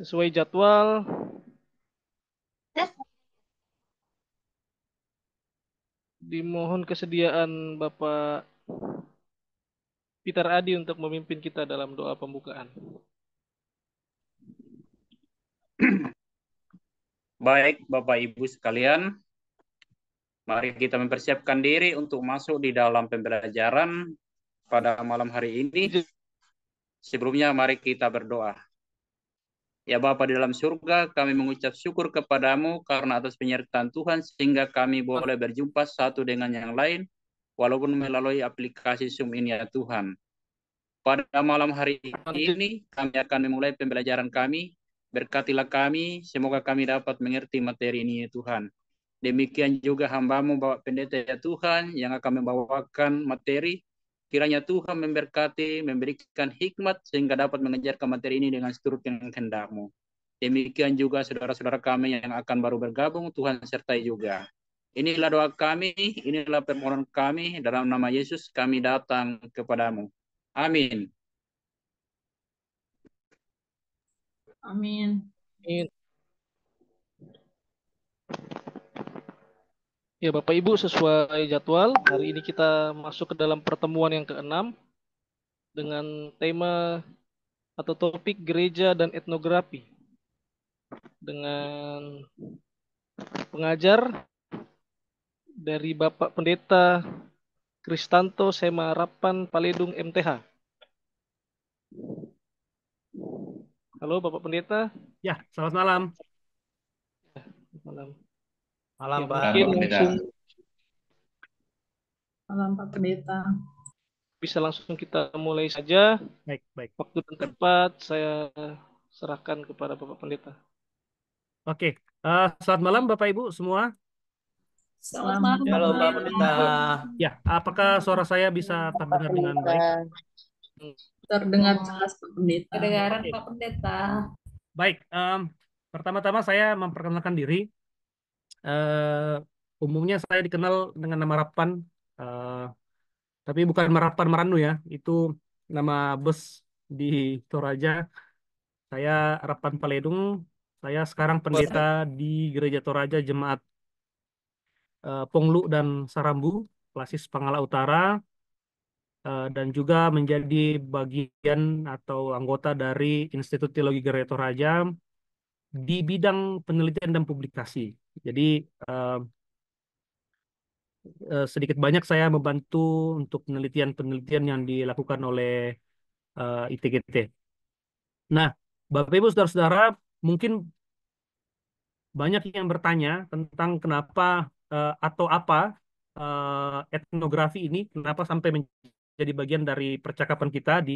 sesuai jadwal. Dimohon kesediaan Bapak Peter Adi untuk memimpin kita dalam doa pembukaan. Baik, Bapak Ibu sekalian, mari kita mempersiapkan diri untuk masuk di dalam pembelajaran pada malam hari ini. Iya. Sebelumnya, mari kita berdoa. Ya Bapa di dalam surga, kami mengucap syukur kepadamu karena atas penyertaan Tuhan sehingga kami boleh berjumpa satu dengan yang lain walaupun melalui aplikasi Zoom ini ya Tuhan. Pada malam hari ini kami akan memulai pembelajaran kami. Berkatilah kami, semoga kami dapat mengerti materi ini ya Tuhan. Demikian juga hambamu Bapak Pendeta ya Tuhan yang akan membawakan materi Kiranya Tuhan memberkati, memberikan hikmat sehingga dapat mengejar materi ini dengan seturut dengan kehendakmu. Demikian juga saudara-saudara kami yang akan baru bergabung, Tuhan sertai juga. Inilah doa kami, inilah permohonan kami, dalam nama Yesus kami datang kepadamu. Amin. Amin. Amin. Ya Bapak Ibu sesuai jadwal hari ini kita masuk ke dalam pertemuan yang keenam dengan tema atau topik gereja dan etnografi dengan pengajar dari Bapak Pendeta Kristanto Semarapan Paledung MTH. Halo Bapak Pendeta. Ya, selamat malam. Ya, selamat malam. Malam ya, Pak. Mungkin Malam Pak Pendeta. Bisa langsung kita mulai saja. Baik, baik. Waktu dan tempat saya serahkan kepada Bapak Pendeta. Oke, uh, selamat malam Bapak Ibu semua. Selamat malam. Halo Pak Pendeta. Ya, apakah suara saya bisa terdengar dengan baik? Terdengar jelas Pak Pendeta. Kedengaran Pak Pendeta. Baik, um, pertama-tama saya memperkenalkan diri uh, umumnya saya dikenal dengan nama Rapan, uh, eh, tapi bukan Rapan Maranu ya, itu nama bus di Toraja. Saya Rapan Paledung, saya sekarang pendeta di Gereja Toraja Jemaat uh, Ponglu dan Sarambu, Klasis Pangala Utara, uh, dan juga menjadi bagian atau anggota dari Institut Teologi Gereja Toraja di bidang penelitian dan publikasi. Jadi uh, sedikit banyak saya membantu untuk penelitian-penelitian yang dilakukan oleh uh, ITGT. Nah, Bapak Ibu saudara-saudara, mungkin banyak yang bertanya tentang kenapa uh, atau apa uh, etnografi ini kenapa sampai menjadi bagian dari percakapan kita di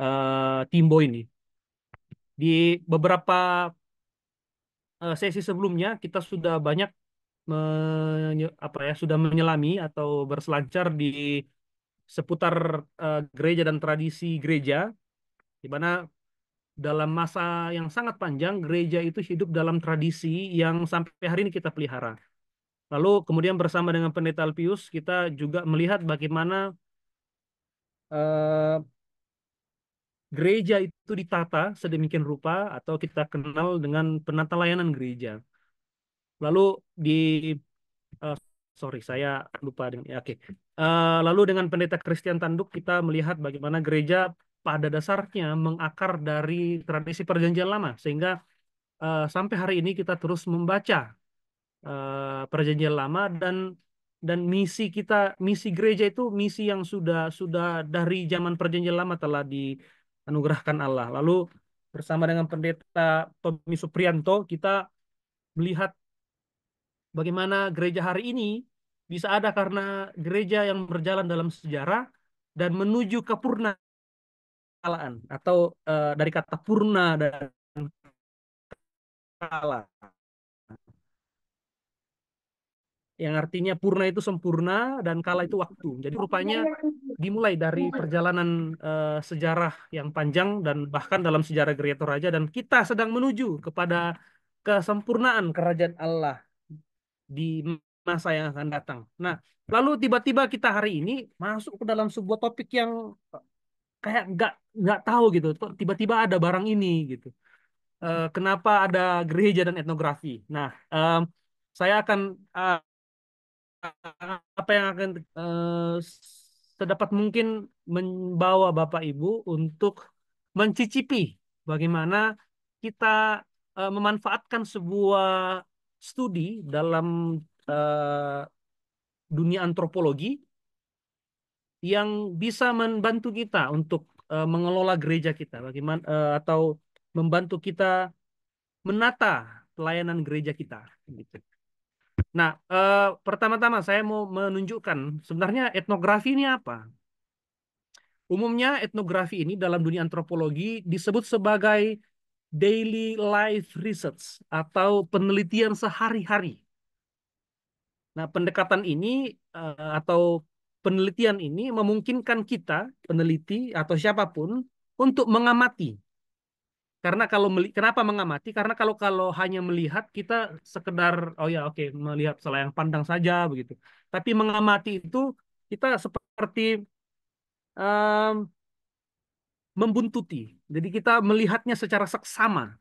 uh, Timbo ini. Di beberapa Eh, sesi sebelumnya kita sudah banyak menye, apa ya sudah menyelami atau berselancar di seputar uh, gereja dan tradisi gereja di mana dalam masa yang sangat panjang gereja itu hidup dalam tradisi yang sampai hari ini kita pelihara. Lalu kemudian bersama dengan Pendeta Alpius kita juga melihat bagaimana uh, gereja itu ditata sedemikian rupa atau kita kenal dengan penata layanan gereja. Lalu di uh, sorry saya lupa dengan ya, oke. Okay. Uh, eh, lalu dengan pendeta Kristen Tanduk kita melihat bagaimana gereja pada dasarnya mengakar dari tradisi perjanjian lama sehingga uh, sampai hari ini kita terus membaca uh, perjanjian lama dan dan misi kita misi gereja itu misi yang sudah sudah dari zaman perjanjian lama telah di anugerahkan Allah. Lalu bersama dengan pendeta Tommy Suprianto kita melihat bagaimana gereja hari ini bisa ada karena gereja yang berjalan dalam sejarah dan menuju kepurnaan atau uh, dari kata purna dan kalah yang artinya purna itu sempurna dan kala itu waktu. Jadi rupanya dimulai dari perjalanan uh, sejarah yang panjang dan bahkan dalam sejarah Gereja Toraja dan kita sedang menuju kepada kesempurnaan kerajaan Allah di masa yang akan datang. Nah, lalu tiba-tiba kita hari ini masuk ke dalam sebuah topik yang kayak nggak nggak tahu gitu. Tiba-tiba ada barang ini gitu. Uh, kenapa ada gereja dan etnografi? Nah, um, saya akan uh, apa yang akan uh, sedapat mungkin membawa Bapak Ibu untuk mencicipi bagaimana kita uh, memanfaatkan sebuah studi dalam uh, dunia antropologi yang bisa membantu kita untuk uh, mengelola gereja kita bagaimana uh, atau membantu kita menata pelayanan gereja kita gitu. Nah, eh, pertama-tama saya mau menunjukkan sebenarnya etnografi ini apa. Umumnya etnografi ini dalam dunia antropologi disebut sebagai daily life research atau penelitian sehari-hari. Nah, pendekatan ini eh, atau penelitian ini memungkinkan kita, peneliti atau siapapun untuk mengamati karena kalau meli kenapa mengamati? Karena kalau kalau hanya melihat kita sekedar oh ya oke okay, melihat selayang pandang saja begitu. Tapi mengamati itu kita seperti um, membuntuti. Jadi kita melihatnya secara seksama.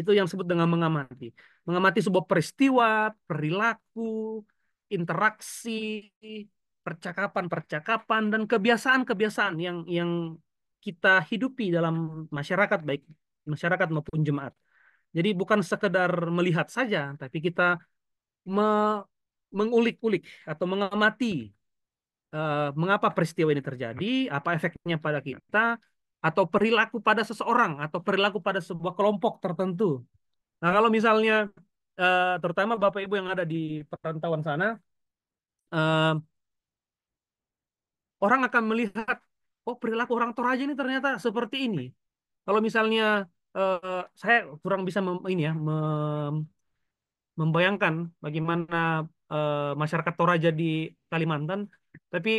Itu yang disebut dengan mengamati. Mengamati sebuah peristiwa, perilaku, interaksi, percakapan-percakapan dan kebiasaan-kebiasaan yang yang kita hidupi dalam masyarakat baik masyarakat maupun jemaat. Jadi bukan sekedar melihat saja, tapi kita me mengulik-ulik atau mengamati uh, mengapa peristiwa ini terjadi, apa efeknya pada kita, atau perilaku pada seseorang atau perilaku pada sebuah kelompok tertentu. Nah kalau misalnya uh, terutama bapak ibu yang ada di perantauan sana, uh, orang akan melihat oh perilaku orang Toraja ini ternyata seperti ini. Kalau misalnya eh, saya kurang bisa mem, ini ya mem, membayangkan bagaimana eh, masyarakat Toraja di Kalimantan, tapi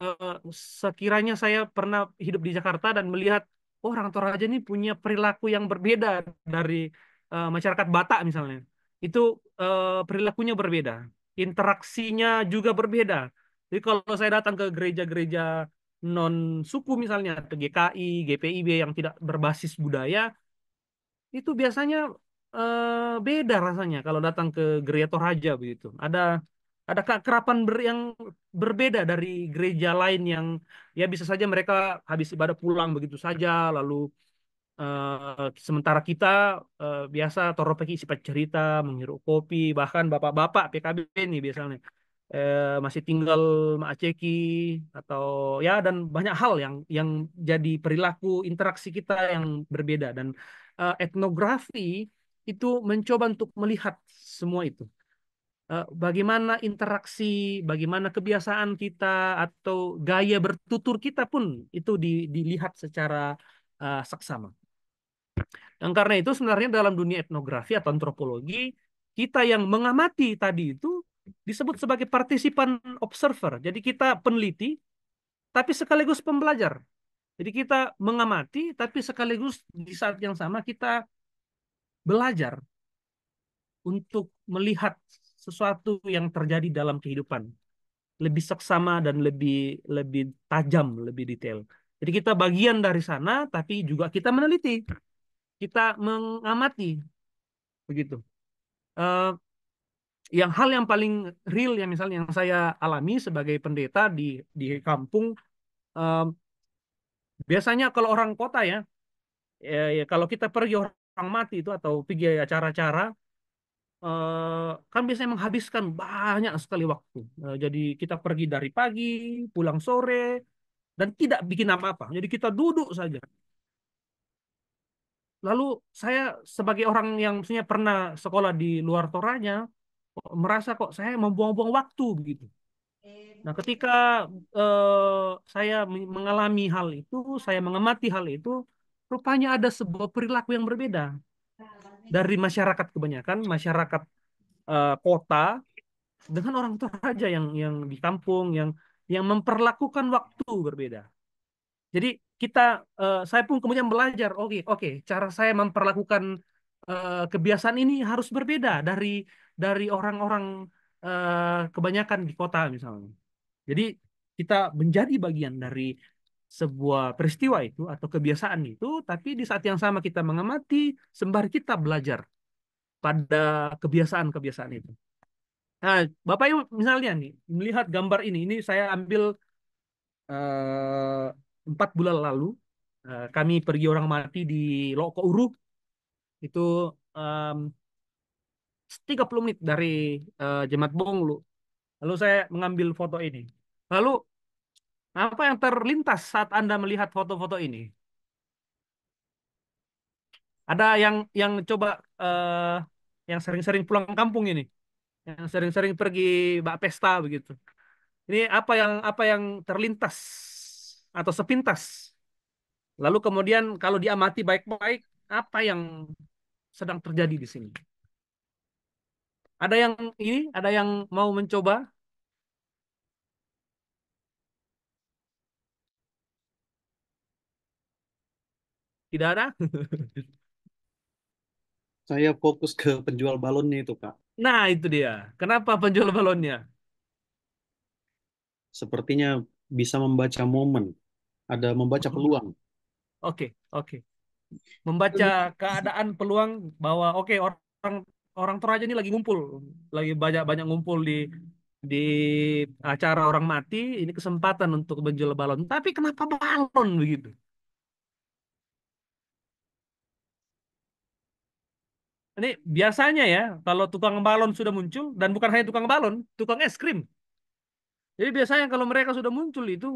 eh, sekiranya saya pernah hidup di Jakarta dan melihat oh, orang Toraja ini punya perilaku yang berbeda dari eh, masyarakat Batak misalnya. Itu eh, perilakunya berbeda, interaksinya juga berbeda. Jadi kalau saya datang ke gereja-gereja non suku misalnya ke GKI, GPIB yang tidak berbasis budaya itu biasanya eh, beda rasanya kalau datang ke gereja Toraja begitu. Ada ada kekerapan ber, yang berbeda dari gereja lain yang ya bisa saja mereka habis ibadah pulang begitu saja lalu eh, sementara kita eh, biasa toropeki sifat cerita, menghirup kopi, bahkan bapak-bapak PKB ini biasanya eh, masih tinggal maceki atau ya dan banyak hal yang yang jadi perilaku interaksi kita yang berbeda dan eh, etnografi itu mencoba untuk melihat semua itu eh, bagaimana interaksi bagaimana kebiasaan kita atau gaya bertutur kita pun itu di, dilihat secara eh, saksama dan karena itu sebenarnya dalam dunia etnografi atau antropologi kita yang mengamati tadi itu disebut sebagai partisipan observer. Jadi kita peneliti, tapi sekaligus pembelajar. Jadi kita mengamati, tapi sekaligus di saat yang sama kita belajar untuk melihat sesuatu yang terjadi dalam kehidupan lebih seksama dan lebih lebih tajam, lebih detail. Jadi kita bagian dari sana, tapi juga kita meneliti, kita mengamati, begitu. Uh, yang hal yang paling real yang misalnya yang saya alami sebagai pendeta di di kampung um, biasanya kalau orang kota ya, ya, ya kalau kita pergi orang mati itu atau pergi acara-acara uh, kan biasanya menghabiskan banyak sekali waktu. Uh, jadi kita pergi dari pagi, pulang sore, dan tidak bikin apa-apa. Jadi kita duduk saja. Lalu saya sebagai orang yang sebenarnya pernah sekolah di luar toranya, merasa kok saya membuang-buang waktu begitu. Nah, ketika eh, saya mengalami hal itu, saya mengamati hal itu, rupanya ada sebuah perilaku yang berbeda dari masyarakat kebanyakan, masyarakat eh, kota dengan orang Toraja yang yang di kampung yang yang memperlakukan waktu berbeda. Jadi kita eh, saya pun kemudian belajar, oke okay, oke, okay, cara saya memperlakukan eh, kebiasaan ini harus berbeda dari dari orang-orang uh, kebanyakan di kota misalnya. Jadi kita menjadi bagian dari sebuah peristiwa itu atau kebiasaan itu, tapi di saat yang sama kita mengamati sembari kita belajar pada kebiasaan-kebiasaan itu. Nah, Bapak Ibu misalnya nih melihat gambar ini, ini saya ambil eh, empat uh, bulan lalu uh, kami pergi orang mati di Loko itu um, 30 menit dari uh, eh, Jemat Bonglu. Lalu saya mengambil foto ini. Lalu apa yang terlintas saat Anda melihat foto-foto ini? Ada yang yang coba uh, yang sering-sering pulang kampung ini, yang sering-sering pergi bak pesta begitu. Ini apa yang apa yang terlintas atau sepintas. Lalu kemudian kalau diamati baik-baik, apa yang sedang terjadi di sini? Ada yang ini? Ada yang mau mencoba? Tidak ada? Saya fokus ke penjual balonnya itu, Kak. Nah, itu dia. Kenapa penjual balonnya? Sepertinya bisa membaca momen. Ada membaca hmm. peluang. Oke, okay, oke. Okay. Membaca keadaan peluang bahwa oke okay, orang orang Toraja ini lagi ngumpul, lagi banyak banyak ngumpul di di acara orang mati. Ini kesempatan untuk menjual balon. Tapi kenapa balon begitu? Ini biasanya ya, kalau tukang balon sudah muncul dan bukan hanya tukang balon, tukang es krim. Jadi biasanya kalau mereka sudah muncul itu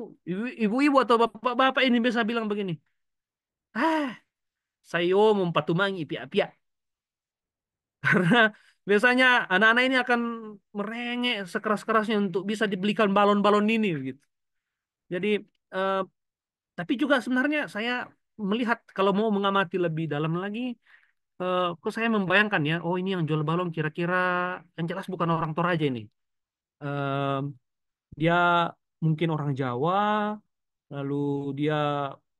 ibu-ibu atau bapak-bapak ini biasa bilang begini, ah, saya mau patumangi pia-pia. Karena biasanya anak-anak ini akan merengek sekeras-kerasnya untuk bisa dibelikan balon-balon ini gitu. Jadi eh, tapi juga sebenarnya saya melihat kalau mau mengamati lebih dalam lagi eh, kok saya membayangkan ya, oh ini yang jual balon kira-kira yang jelas bukan orang Toraja ini. Eh, dia mungkin orang Jawa, lalu dia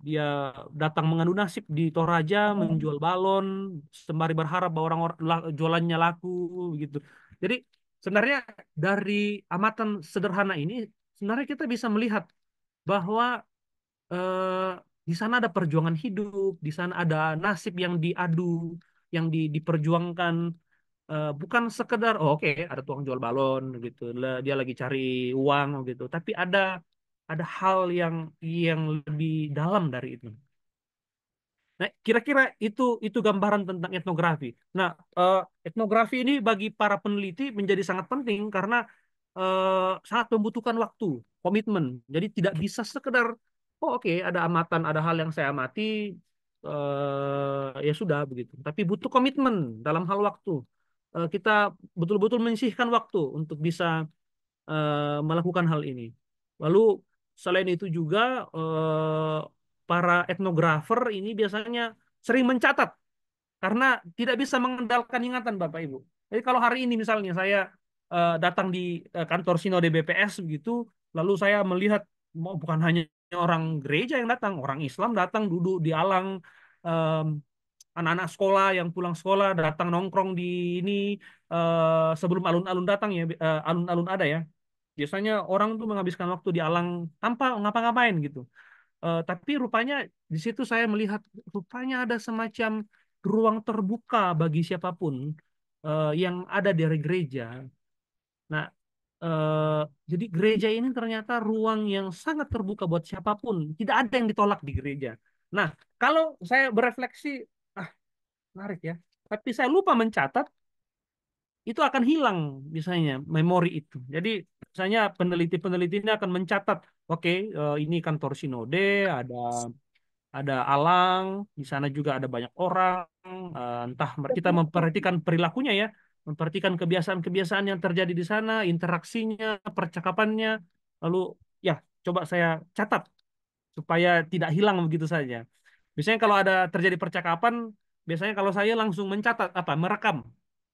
dia datang mengandung nasib di Toraja hmm. menjual balon sembari berharap bahwa orang-orang jualannya laku gitu. Jadi sebenarnya dari amatan sederhana ini sebenarnya kita bisa melihat bahwa eh, di sana ada perjuangan hidup, di sana ada nasib yang diadu, yang di, diperjuangkan eh, bukan sekedar oh, oke okay, ada tuang jual balon gitu, dia lagi cari uang gitu, tapi ada ada hal yang yang lebih dalam dari itu. Nah, kira-kira itu itu gambaran tentang etnografi. Nah, uh, etnografi ini bagi para peneliti menjadi sangat penting karena uh, sangat membutuhkan waktu, komitmen. Jadi tidak bisa sekedar oh oke okay, ada amatan, ada hal yang saya amati, uh, ya sudah begitu. Tapi butuh komitmen dalam hal waktu. Uh, kita betul-betul menyisihkan waktu untuk bisa uh, melakukan hal ini. Lalu Selain itu juga eh, para etnografer ini biasanya sering mencatat karena tidak bisa mengendalikan ingatan Bapak Ibu. Jadi kalau hari ini misalnya saya eh, datang di eh, kantor Sinode BPS begitu, lalu saya melihat mau oh, bukan hanya orang gereja yang datang, orang Islam datang duduk di alang anak-anak sekolah yang pulang sekolah datang nongkrong di ini eh, sebelum alun-alun datang ya alun eh, alun-alun ada ya Biasanya orang tuh menghabiskan waktu di alang tanpa ngapa-ngapain gitu. Uh, tapi rupanya di situ saya melihat rupanya ada semacam ruang terbuka bagi siapapun uh, yang ada di gereja. Nah, uh, jadi gereja ini ternyata ruang yang sangat terbuka buat siapapun. Tidak ada yang ditolak di gereja. Nah, kalau saya berefleksi, ah, menarik ya. Tapi saya lupa mencatat itu akan hilang misalnya memori itu. Jadi misalnya peneliti-peneliti ini akan mencatat, oke okay, eh, ini kantor sinode, ada ada alang, di sana juga ada banyak orang, eh, entah kita memperhatikan perilakunya ya, memperhatikan kebiasaan-kebiasaan yang terjadi di sana, interaksinya, percakapannya, lalu ya coba saya catat supaya tidak hilang begitu saja. Misalnya kalau ada terjadi percakapan, biasanya kalau saya langsung mencatat apa merekam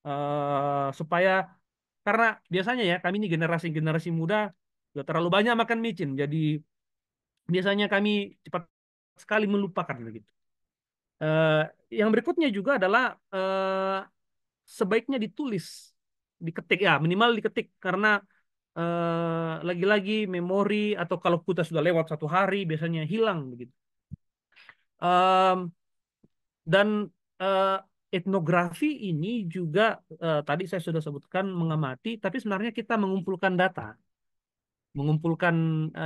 Eh, supaya karena biasanya ya kami ini generasi generasi muda sudah terlalu banyak makan micin jadi biasanya kami cepat sekali melupakan begitu. Uh, yang berikutnya juga adalah uh, sebaiknya ditulis, diketik ya minimal diketik karena lagi lagi-lagi memori atau kalau kita sudah lewat satu hari biasanya hilang begitu. Um, dan uh, etnografi ini juga eh, tadi saya sudah sebutkan mengamati, tapi sebenarnya kita mengumpulkan data, mengumpulkan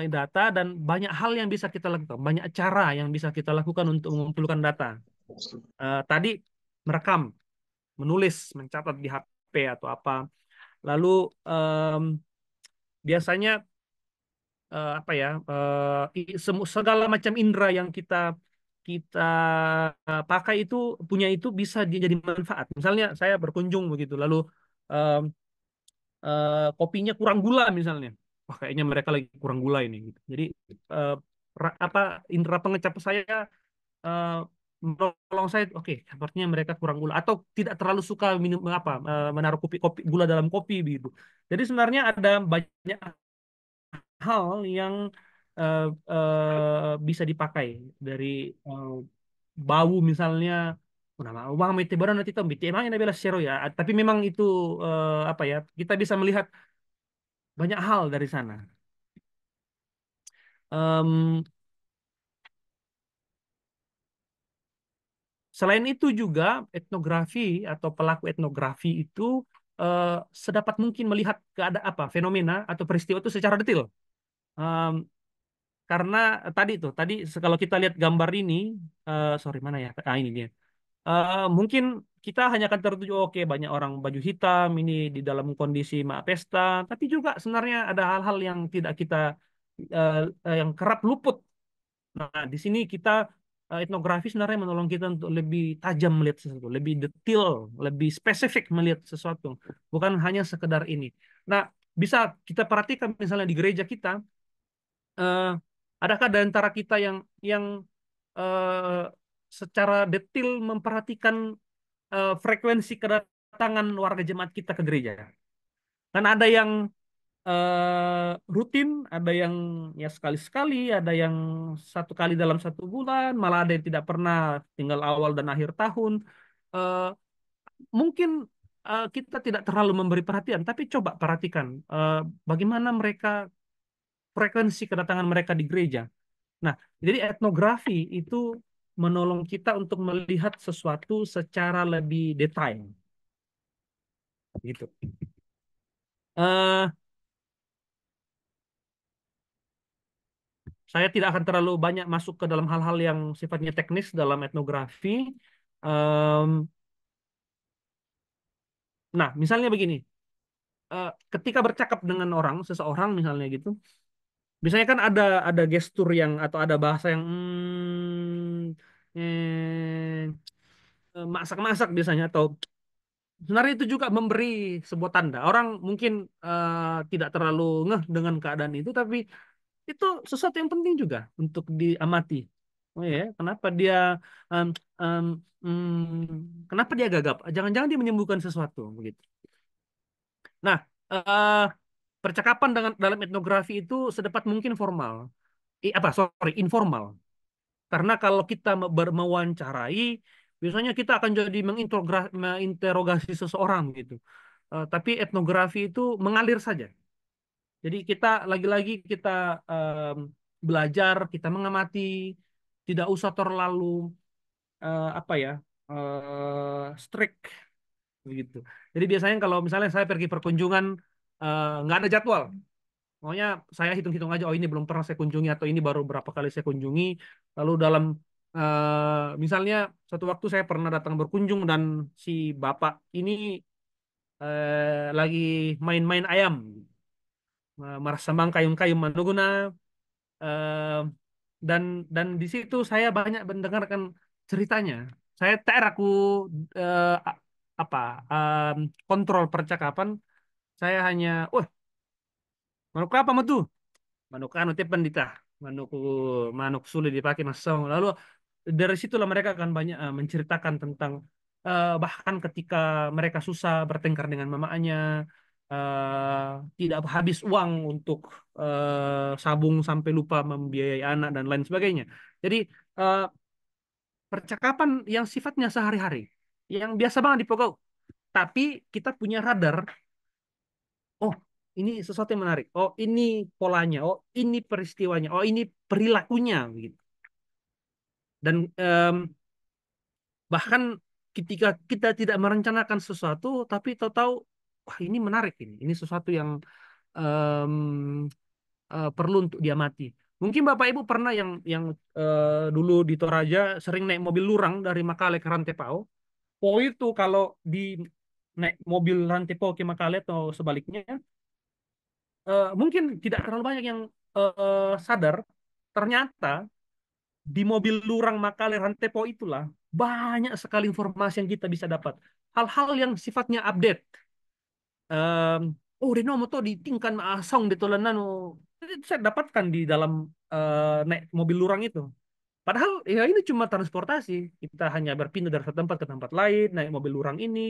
eh, data dan banyak hal yang bisa kita lakukan, banyak cara yang bisa kita lakukan untuk mengumpulkan data. Eh, tadi merekam, menulis, mencatat di HP atau apa. Lalu eh, biasanya eh, apa ya eh, segala macam indera yang kita kita pakai itu punya itu bisa jadi manfaat. Misalnya saya berkunjung begitu, lalu um, uh, kopinya kurang gula misalnya, Wah, kayaknya mereka lagi kurang gula ini. Gitu. Jadi uh, apa indera pengecap saya uh, menolong saya, oke, okay, sepertinya mereka kurang gula atau tidak terlalu suka minum apa uh, menaruh kopi kopi gula dalam kopi begitu. Jadi sebenarnya ada banyak hal yang uh, uh, bisa dipakai dari uh, bau misalnya nama uang mete baru nanti tom emang ini adalah sero ya tapi memang itu uh, apa ya kita bisa melihat banyak hal dari sana um, Selain itu juga etnografi atau pelaku etnografi itu uh, sedapat mungkin melihat keadaan apa fenomena atau peristiwa itu secara detail. Um, karena eh, tadi itu tadi kalau kita lihat gambar ini uh, sorry mana ya ah ini dia uh, mungkin kita hanya akan tertuju oke okay, banyak orang baju hitam ini di dalam kondisi maaf pesta tapi juga sebenarnya ada hal-hal yang tidak kita uh, yang kerap luput nah di sini kita uh, etnografi sebenarnya menolong kita untuk lebih tajam melihat sesuatu lebih detail lebih spesifik melihat sesuatu bukan hanya sekedar ini nah bisa kita perhatikan misalnya di gereja kita uh, Adakah di antara kita yang yang uh, secara detil memperhatikan uh, frekuensi kedatangan warga jemaat kita ke gereja? Kan ada yang uh, rutin, ada yang ya sekali-sekali, ada yang satu kali dalam satu bulan, malah ada yang tidak pernah tinggal awal dan akhir tahun. Uh, mungkin uh, kita tidak terlalu memberi perhatian, tapi coba perhatikan uh, bagaimana mereka frekuensi kedatangan mereka di gereja. Nah, jadi etnografi itu menolong kita untuk melihat sesuatu secara lebih detail. Gitu. Uh, saya tidak akan terlalu banyak masuk ke dalam hal-hal yang sifatnya teknis dalam etnografi. Um, nah, misalnya begini, eh, ketika bercakap dengan orang, seseorang misalnya gitu, biasanya kan ada ada gestur yang atau ada bahasa yang hmm, eh, masak-masak biasanya atau sebenarnya itu juga memberi sebuah tanda orang mungkin eh, tidak terlalu ngeh dengan keadaan itu tapi itu sesuatu yang penting juga untuk diamati oh ya kenapa dia um, um, um, kenapa dia gagap jangan-jangan dia menyembuhkan sesuatu begitu nah uh, percakapan dengan dalam etnografi itu sedapat mungkin formal. Eh, apa sorry informal. Karena kalau kita mewawancarai, biasanya kita akan jadi menginterogasi seseorang gitu. Uh, tapi etnografi itu mengalir saja. Jadi kita lagi-lagi kita um, belajar, kita mengamati, tidak usah terlalu uh, apa ya uh, strict begitu. Jadi biasanya kalau misalnya saya pergi perkunjungan Eh, nggak ada jadwal. Pokoknya saya hitung-hitung aja, oh ini belum pernah saya kunjungi atau ini baru berapa kali saya kunjungi. Lalu dalam uh, misalnya satu waktu saya pernah datang berkunjung dan si bapak ini uh, lagi main-main ayam, uh, merasamang kayung-kayung manuguna. Uh, dan dan di situ saya banyak mendengarkan ceritanya. Saya ter aku uh, apa um, kontrol percakapan saya hanya, wah, manuk apa metu? Manuk anu teh pendita, manuk manuk sulit dipakai song Lalu dari situlah mereka akan banyak eh, menceritakan tentang uh, bahkan ketika mereka susah bertengkar dengan mamanya, uh, tidak habis uang untuk uh, sabung sampai lupa membiayai anak dan lain sebagainya. Jadi uh, percakapan yang sifatnya sehari-hari, yang biasa banget di tapi kita punya radar oh ini sesuatu yang menarik oh ini polanya oh ini peristiwanya oh ini perilakunya begitu dan um, bahkan ketika kita tidak merencanakan sesuatu tapi tahu-tahu wah ini menarik ini ini sesuatu yang um, uh, perlu untuk diamati mungkin bapak ibu pernah yang yang uh, dulu di Toraja sering naik mobil lurang dari Makale ke Rantepao po oh, itu kalau di naik mobil rantai ke Makale atau sebaliknya uh, mungkin tidak terlalu banyak yang uh, sadar ternyata di mobil lurang Makale Rantepo itulah banyak sekali informasi yang kita bisa dapat hal-hal yang sifatnya update um, oh Reno moto di tingkan asong di tolenan saya dapatkan di dalam uh, naik mobil lurang itu Padahal ya ini cuma transportasi. Kita hanya berpindah dari satu tempat ke tempat lain, naik mobil lurang ini.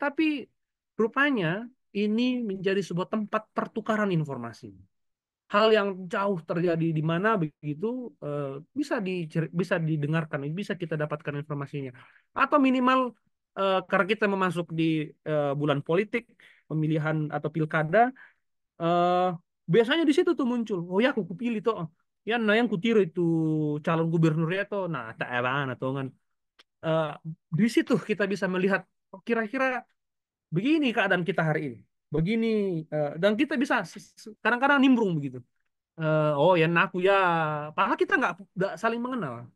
Tapi rupanya ini menjadi sebuah tempat pertukaran informasi. Hal yang jauh terjadi di mana begitu eh, bisa di, bisa didengarkan, bisa kita dapatkan informasinya. Atau minimal eh, karena kita memasuk di eh, bulan politik, pemilihan atau pilkada, biasanya di situ tuh muncul. Oh ya, aku pilih tuh yan na yan kutiro itu calon gubernurnya itu nah tak ebangan atau kan uh, di situ kita bisa melihat kira-kira begini keadaan kita hari ini begini uh, dan kita bisa kadang-kadang nimbrung begitu uh, oh yang aku ya padahal kita nggak nggak saling mengenal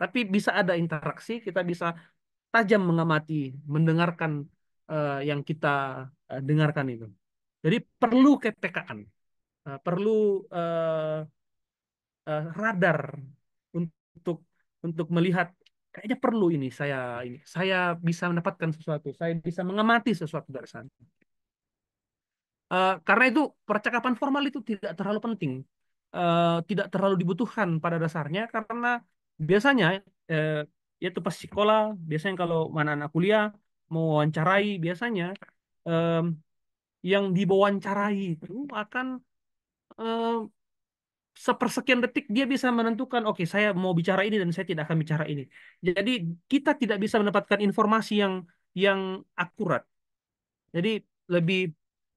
tapi bisa ada interaksi kita bisa tajam mengamati mendengarkan uh, yang kita uh, dengarkan itu jadi perlu kepekaan uh, perlu uh, uh, radar untuk untuk melihat kayaknya perlu ini saya ini saya bisa mendapatkan sesuatu saya bisa mengamati sesuatu dari sana uh, karena itu percakapan formal itu tidak terlalu penting uh, tidak terlalu dibutuhkan pada dasarnya karena biasanya uh, yaitu pas sekolah biasanya kalau mana anak kuliah mau wawancarai biasanya um, yang diwawancarai itu akan um, sepersekian detik dia bisa menentukan oke okay, saya mau bicara ini dan saya tidak akan bicara ini. Jadi kita tidak bisa mendapatkan informasi yang yang akurat. Jadi lebih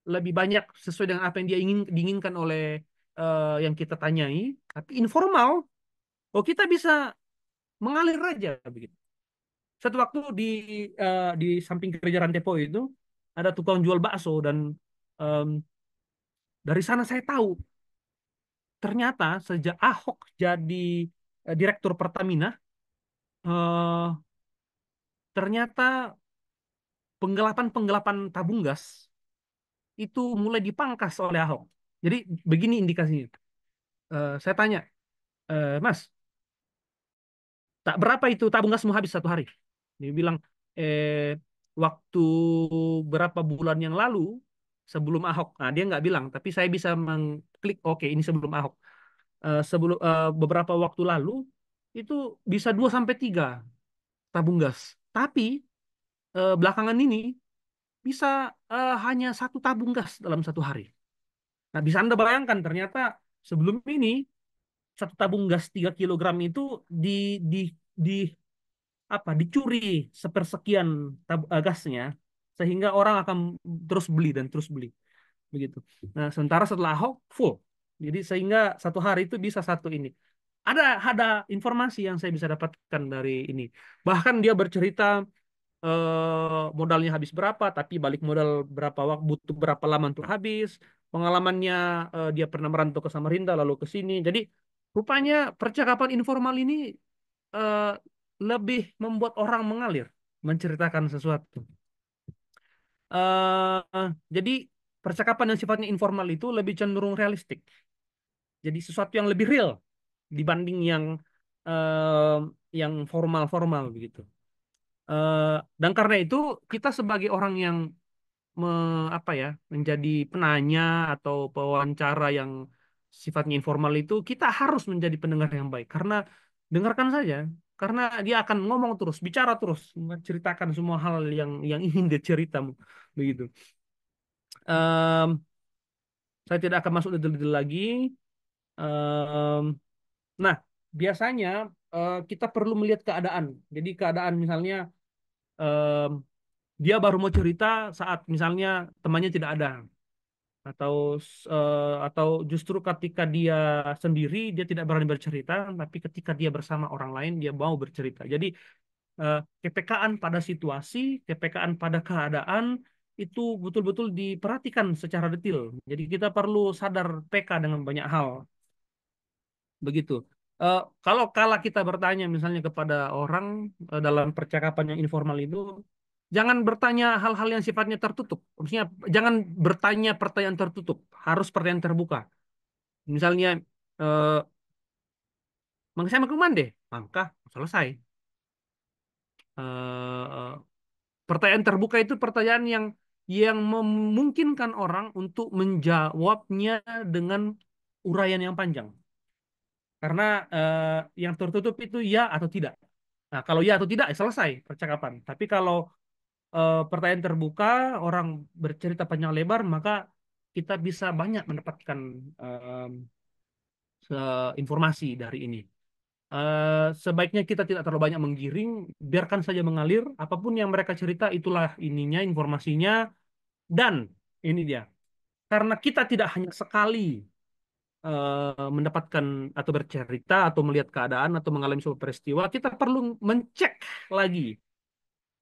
lebih banyak sesuai dengan apa yang dia ingin diinginkan oleh uh, yang kita tanyai, tapi informal oh kita bisa mengalir aja begitu. Satu waktu di uh, di samping gereja Rantepo itu ada tukang jual bakso dan um, dari sana saya tahu ternyata sejak Ahok jadi uh, direktur Pertamina, uh, ternyata penggelapan-penggelapan tabung gas itu mulai dipangkas oleh Ahok. Jadi begini indikasinya. Uh, saya tanya, uh, Mas, tak berapa itu tabung gasmu habis satu hari? Dia bilang, eh, waktu berapa bulan yang lalu sebelum Ahok. Nah, dia nggak bilang, tapi saya bisa mengklik, oke, okay, ini sebelum Ahok. Uh, sebelum uh, beberapa waktu lalu itu bisa 2 sampai 3 tabung gas. Tapi uh, belakangan ini bisa uh, hanya satu tabung gas dalam satu hari. Nah, bisa Anda bayangkan ternyata sebelum ini satu tabung gas 3 kg itu di di di apa dicuri sepersekian tab, uh, gasnya sehingga orang akan terus beli dan terus beli begitu. Nah, sementara setelah Ahok full. Jadi sehingga satu hari itu bisa satu ini. Ada ada informasi yang saya bisa dapatkan dari ini. Bahkan dia bercerita eh, modalnya habis berapa, tapi balik modal berapa waktu butuh berapa lama untuk habis. Pengalamannya eh, dia pernah merantau ke Samarinda lalu ke sini. Jadi rupanya percakapan informal ini eh, lebih membuat orang mengalir menceritakan sesuatu. Eh, jadi percakapan yang sifatnya informal itu lebih cenderung realistik. Jadi sesuatu yang lebih real dibanding yang uh, yang formal-formal begitu. Uh, dan karena itu kita sebagai orang yang me, apa ya menjadi penanya atau pewawancara yang sifatnya informal itu kita harus menjadi pendengar yang baik karena dengarkan saja karena dia akan ngomong terus, bicara terus, menceritakan semua hal yang yang ingin dia cerita begitu. Um, saya tidak akan masuk detail-detail lagi. Um, nah, biasanya uh, kita perlu melihat keadaan. Jadi keadaan misalnya um, dia baru mau cerita saat misalnya temannya tidak ada atau uh, atau justru ketika dia sendiri dia tidak berani bercerita tapi ketika dia bersama orang lain dia mau bercerita jadi uh, kepekaan pada situasi kepekaan pada keadaan itu betul-betul diperhatikan secara detail jadi kita perlu sadar peka dengan banyak hal begitu uh, kalau kala kita bertanya misalnya kepada orang uh, dalam percakapan yang informal itu jangan bertanya hal-hal yang sifatnya tertutup. Maksudnya jangan bertanya pertanyaan tertutup, harus pertanyaan terbuka. Misalnya eh Mang saya mana deh, mangkah selesai. Eh, pertanyaan terbuka itu pertanyaan yang yang memungkinkan orang untuk menjawabnya dengan uraian yang panjang. Karena eh, yang tertutup itu ya atau tidak. Nah, kalau ya atau tidak, ya selesai percakapan. Tapi kalau uh, pertanyaan terbuka, orang bercerita panjang lebar, maka kita bisa banyak mendapatkan uh, informasi dari ini. Uh, sebaiknya kita tidak terlalu banyak menggiring, biarkan saja mengalir. Apapun yang mereka cerita, itulah ininya, informasinya. Dan ini dia, karena kita tidak hanya sekali uh, mendapatkan atau bercerita atau melihat keadaan atau mengalami sebuah peristiwa, kita perlu mencek lagi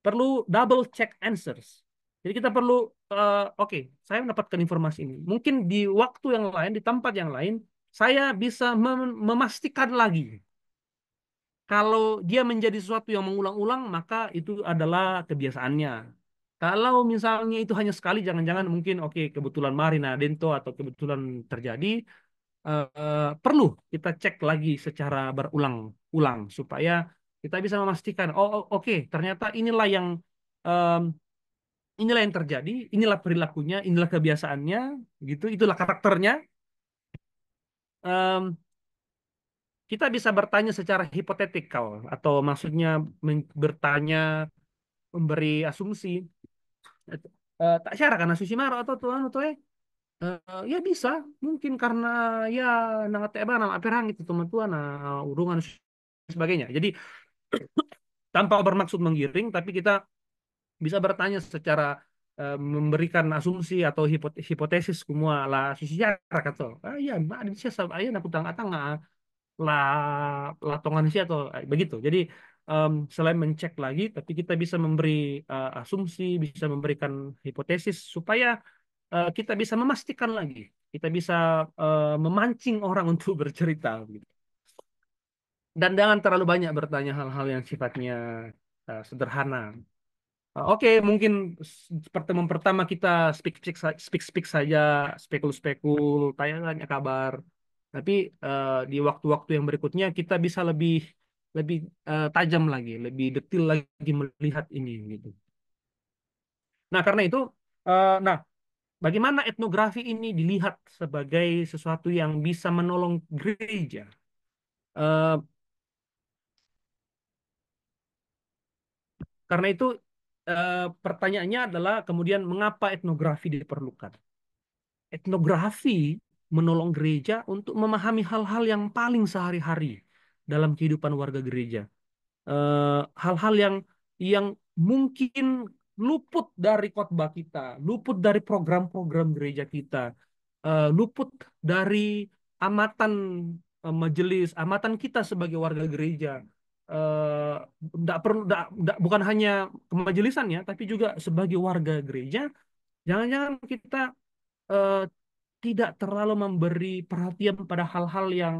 perlu double check answers. Jadi kita perlu, uh, oke, okay, saya mendapatkan informasi ini. Mungkin di waktu yang lain, di tempat yang lain, saya bisa mem memastikan lagi. Kalau dia menjadi sesuatu yang mengulang-ulang, maka itu adalah kebiasaannya. Kalau misalnya itu hanya sekali, jangan-jangan mungkin oke okay, kebetulan Marina Dento atau kebetulan terjadi, uh, uh, perlu kita cek lagi secara berulang-ulang supaya kita bisa memastikan, oh, oh oke, okay, ternyata inilah yang um, inilah yang terjadi, inilah perilakunya, inilah kebiasaannya, gitu, itulah karakternya. Um, kita bisa bertanya secara hipotetikal atau maksudnya bertanya memberi asumsi uh, tak syarat karena susi maro atau tuan atau eh, eh ya bisa mungkin karena ya nangat teba nangat aperang itu teman tuan nah urungan sebagainya jadi tanpa bermaksud menggiring, tapi kita bisa bertanya secara uh, memberikan asumsi atau hipot hipotesis semua lah sisi cara kata ah ya mbak di sini ayah ah, nak tangga ah. tangga lah latongan sih atau eh, begitu jadi um, selain mencek lagi tapi kita bisa memberi uh, asumsi bisa memberikan hipotesis supaya uh, kita bisa memastikan lagi kita bisa uh, memancing orang untuk bercerita gitu dan jangan terlalu banyak bertanya hal-hal yang sifatnya uh, sederhana. Uh, Oke, okay, mungkin pertemuan pertama kita speak-speak speak-speak saja, spekul-spekul, tanya-tanya kabar. Tapi uh, di waktu-waktu yang berikutnya kita bisa lebih lebih uh, tajam lagi, lebih detail lagi melihat ini gitu. Nah, karena itu uh, nah bagaimana etnografi ini dilihat sebagai sesuatu yang bisa menolong gereja? Uh, Karena itu e, pertanyaannya adalah kemudian mengapa etnografi diperlukan? Etnografi menolong gereja untuk memahami hal-hal yang paling sehari-hari dalam kehidupan warga gereja. Eh, hal-hal e, yang yang mungkin luput dari khotbah kita, luput dari program-program gereja kita, e, luput dari amatan majelis, amatan kita sebagai warga gereja, tidak eh, uh, perlu gak, gak, bukan hanya ya tapi juga sebagai warga gereja jangan-jangan kita uh, tidak terlalu memberi perhatian pada hal-hal yang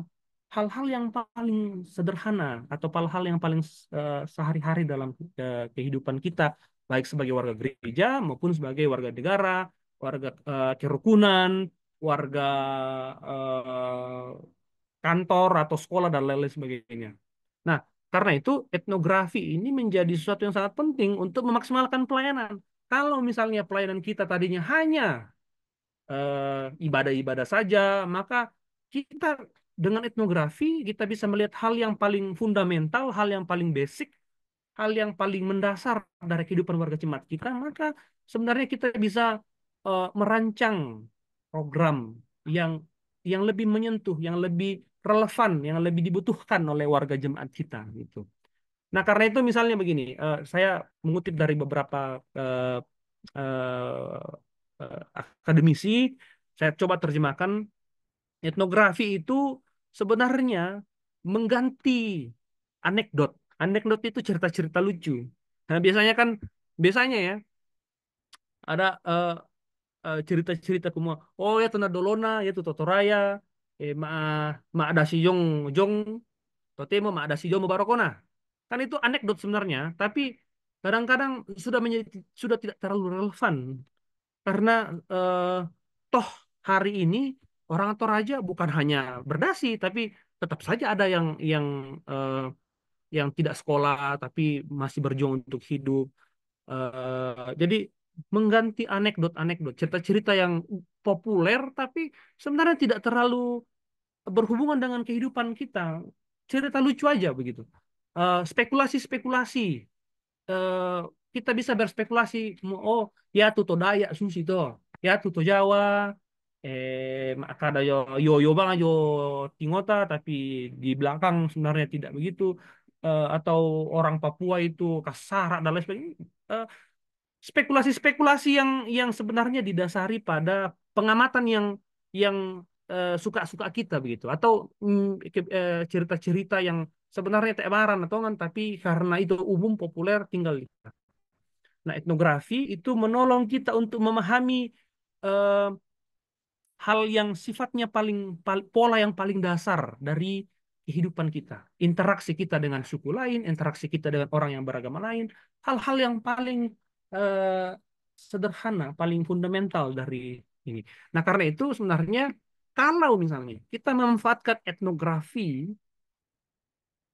hal-hal yang paling sederhana atau hal-hal yang paling uh, sehari-hari dalam uh, kehidupan kita baik sebagai warga gereja maupun sebagai warga negara warga uh, kerukunan warga uh, kantor atau sekolah dan lain-lain sebagainya nah karena itu etnografi ini menjadi sesuatu yang sangat penting untuk memaksimalkan pelayanan. Kalau misalnya pelayanan kita tadinya hanya eh, ibadah-ibadah uh, saja, maka kita dengan etnografi kita bisa melihat hal yang paling fundamental, hal yang paling basic, hal yang paling mendasar dari kehidupan warga Cimat kita, maka sebenarnya kita bisa uh, merancang program yang yang lebih menyentuh, yang lebih relevan yang lebih dibutuhkan oleh warga jemaat kita gitu. Nah karena itu misalnya begini, uh, saya mengutip dari beberapa uh, uh, uh, akademisi, saya coba terjemahkan etnografi itu sebenarnya mengganti anekdot. Anekdot itu cerita-cerita lucu. Nah biasanya kan biasanya ya ada cerita-cerita uh, cerita -cerita semua Oh ya tanah dolona, ya itu totoraya, eh, ma ada ma si jong jong totemo ada si jong barokona Kan itu anekdot sebenarnya, tapi kadang-kadang sudah menjadi, sudah tidak terlalu relevan karena eh, toh hari ini orang atau raja bukan hanya berdasi tapi tetap saja ada yang yang eh, yang tidak sekolah tapi masih berjuang untuk hidup. Eh, jadi mengganti anekdot-anekdot cerita-cerita yang populer tapi sebenarnya tidak terlalu berhubungan dengan kehidupan kita. Cerita lucu aja begitu. Eh, spekulasi-spekulasi. Eh, kita bisa berspekulasi, oh ya tuto daya susi to, ya tuto Jawa, eh kada yo yo yo bang yo tingota tapi di belakang sebenarnya tidak begitu eh, atau orang Papua itu kasar dan lain sebagainya spekulasi-spekulasi yang yang sebenarnya didasari pada pengamatan yang yang eh, suka-suka uh, kita begitu atau mm, eh, cerita-cerita mm, uh, yang sebenarnya tebaran atau kan tapi karena itu umum populer tinggal lihat. Nah, etnografi itu menolong kita untuk memahami uh, hal yang sifatnya paling pal, pola yang paling dasar dari kehidupan kita, interaksi kita dengan suku lain, interaksi kita dengan orang yang beragama lain, hal-hal yang paling eh, sederhana, paling fundamental dari ini. Nah, karena itu sebenarnya kalau misalnya kita memanfaatkan etnografi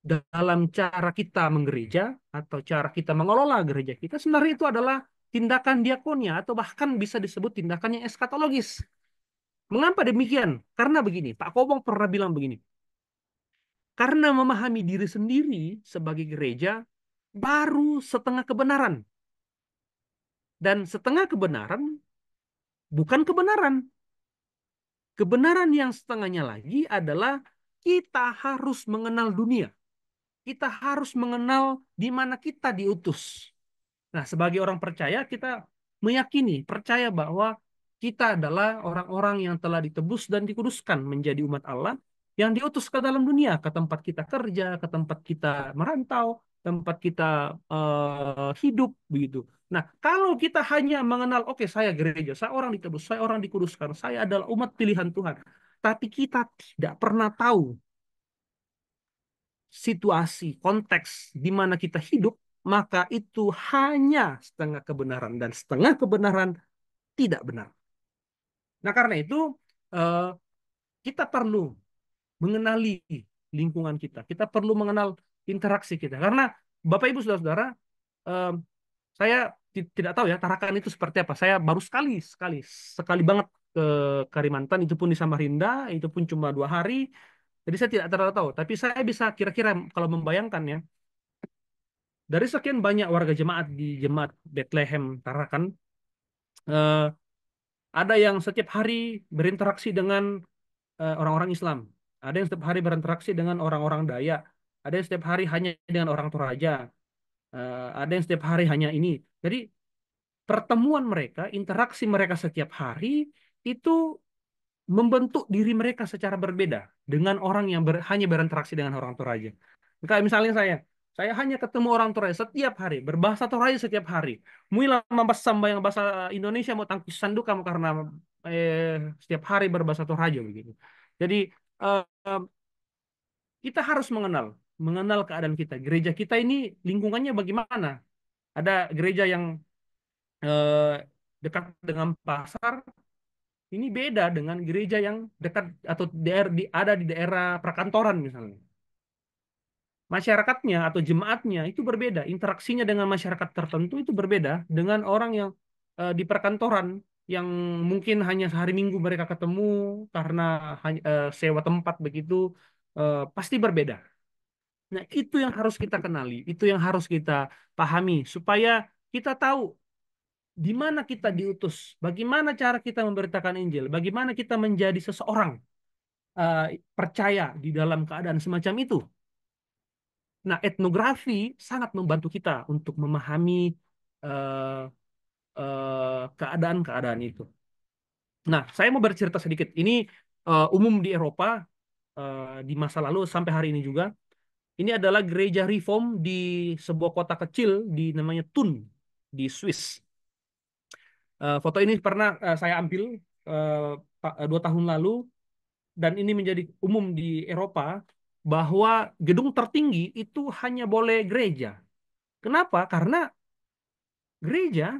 dalam cara kita menggereja atau cara kita mengelola gereja kita, sebenarnya itu adalah tindakan diakonia atau bahkan bisa disebut tindakan yang eskatologis. Mengapa demikian? Karena begini, Pak Kobong pernah bilang begini. Karena memahami diri sendiri sebagai gereja baru setengah kebenaran. Dan setengah kebenaran bukan kebenaran. Kebenaran yang setengahnya lagi adalah kita harus mengenal dunia. Kita harus mengenal di mana kita diutus. Nah, sebagai orang percaya, kita meyakini, percaya bahwa kita adalah orang-orang yang telah ditebus dan dikuduskan menjadi umat Allah yang diutus ke dalam dunia, ke tempat kita kerja, ke tempat kita merantau, tempat kita uh, hidup begitu. Nah, kalau kita hanya mengenal oke okay, saya gereja, saya orang ditebus, saya orang dikuduskan, saya adalah umat pilihan Tuhan, tapi kita tidak pernah tahu situasi, konteks di mana kita hidup, maka itu hanya setengah kebenaran dan setengah kebenaran tidak benar. Nah, karena itu eh, kita perlu mengenali lingkungan kita. Kita perlu mengenal interaksi kita. Karena Bapak Ibu Saudara-saudara, um, saya tidak tahu ya tarakan itu seperti apa. Saya baru sekali, sekali, sekali banget ke Kalimantan, itu pun di Samarinda, itu pun cuma dua hari. Jadi saya tidak terlalu tahu. Tapi saya bisa kira-kira kalau membayangkan ya, dari sekian banyak warga jemaat di jemaat Bethlehem Tarakan, eh, ada yang setiap hari berinteraksi dengan eh, orang-orang Islam, ada yang setiap hari berinteraksi dengan orang-orang Dayak, ada yang setiap hari hanya dengan orang Toraja, aja, eh, ada yang setiap hari hanya ini. Jadi pertemuan mereka, interaksi mereka setiap hari itu membentuk diri mereka secara berbeda dengan orang yang ber, hanya berinteraksi dengan orang Toraja. Kayak misalnya saya, saya hanya ketemu orang Toraja setiap hari, berbahasa Toraja setiap hari. Mula mambas yang bahasa Indonesia mau tangkis sandu kamu karena eh, setiap hari berbahasa Toraja begitu. Jadi eh, kita harus mengenal mengenal keadaan kita. Gereja kita ini lingkungannya bagaimana? Ada gereja yang eh, dekat dengan pasar, ini beda dengan gereja yang dekat atau di, ada di daerah perkantoran misalnya. Masyarakatnya atau jemaatnya itu berbeda, interaksinya dengan masyarakat tertentu itu berbeda dengan orang yang eh, di perkantoran yang mungkin hanya sehari minggu mereka ketemu karena eh, sewa tempat begitu eh, pasti berbeda Nah, itu yang harus kita kenali, itu yang harus kita pahami supaya kita tahu di mana kita diutus, bagaimana cara kita memberitakan Injil, bagaimana kita menjadi seseorang uh, percaya di dalam keadaan semacam itu. Nah, etnografi sangat membantu kita untuk memahami uh, uh, keadaan-keadaan itu. Nah, saya mau bercerita sedikit. Ini uh, umum di Eropa uh, di masa lalu sampai hari ini juga ini adalah gereja reform di sebuah kota kecil di namanya Thun di Swiss. Eh, foto ini pernah eh, saya ambil eh, dua tahun lalu dan ini menjadi umum di Eropa bahwa gedung tertinggi itu hanya boleh gereja. Kenapa? Karena gereja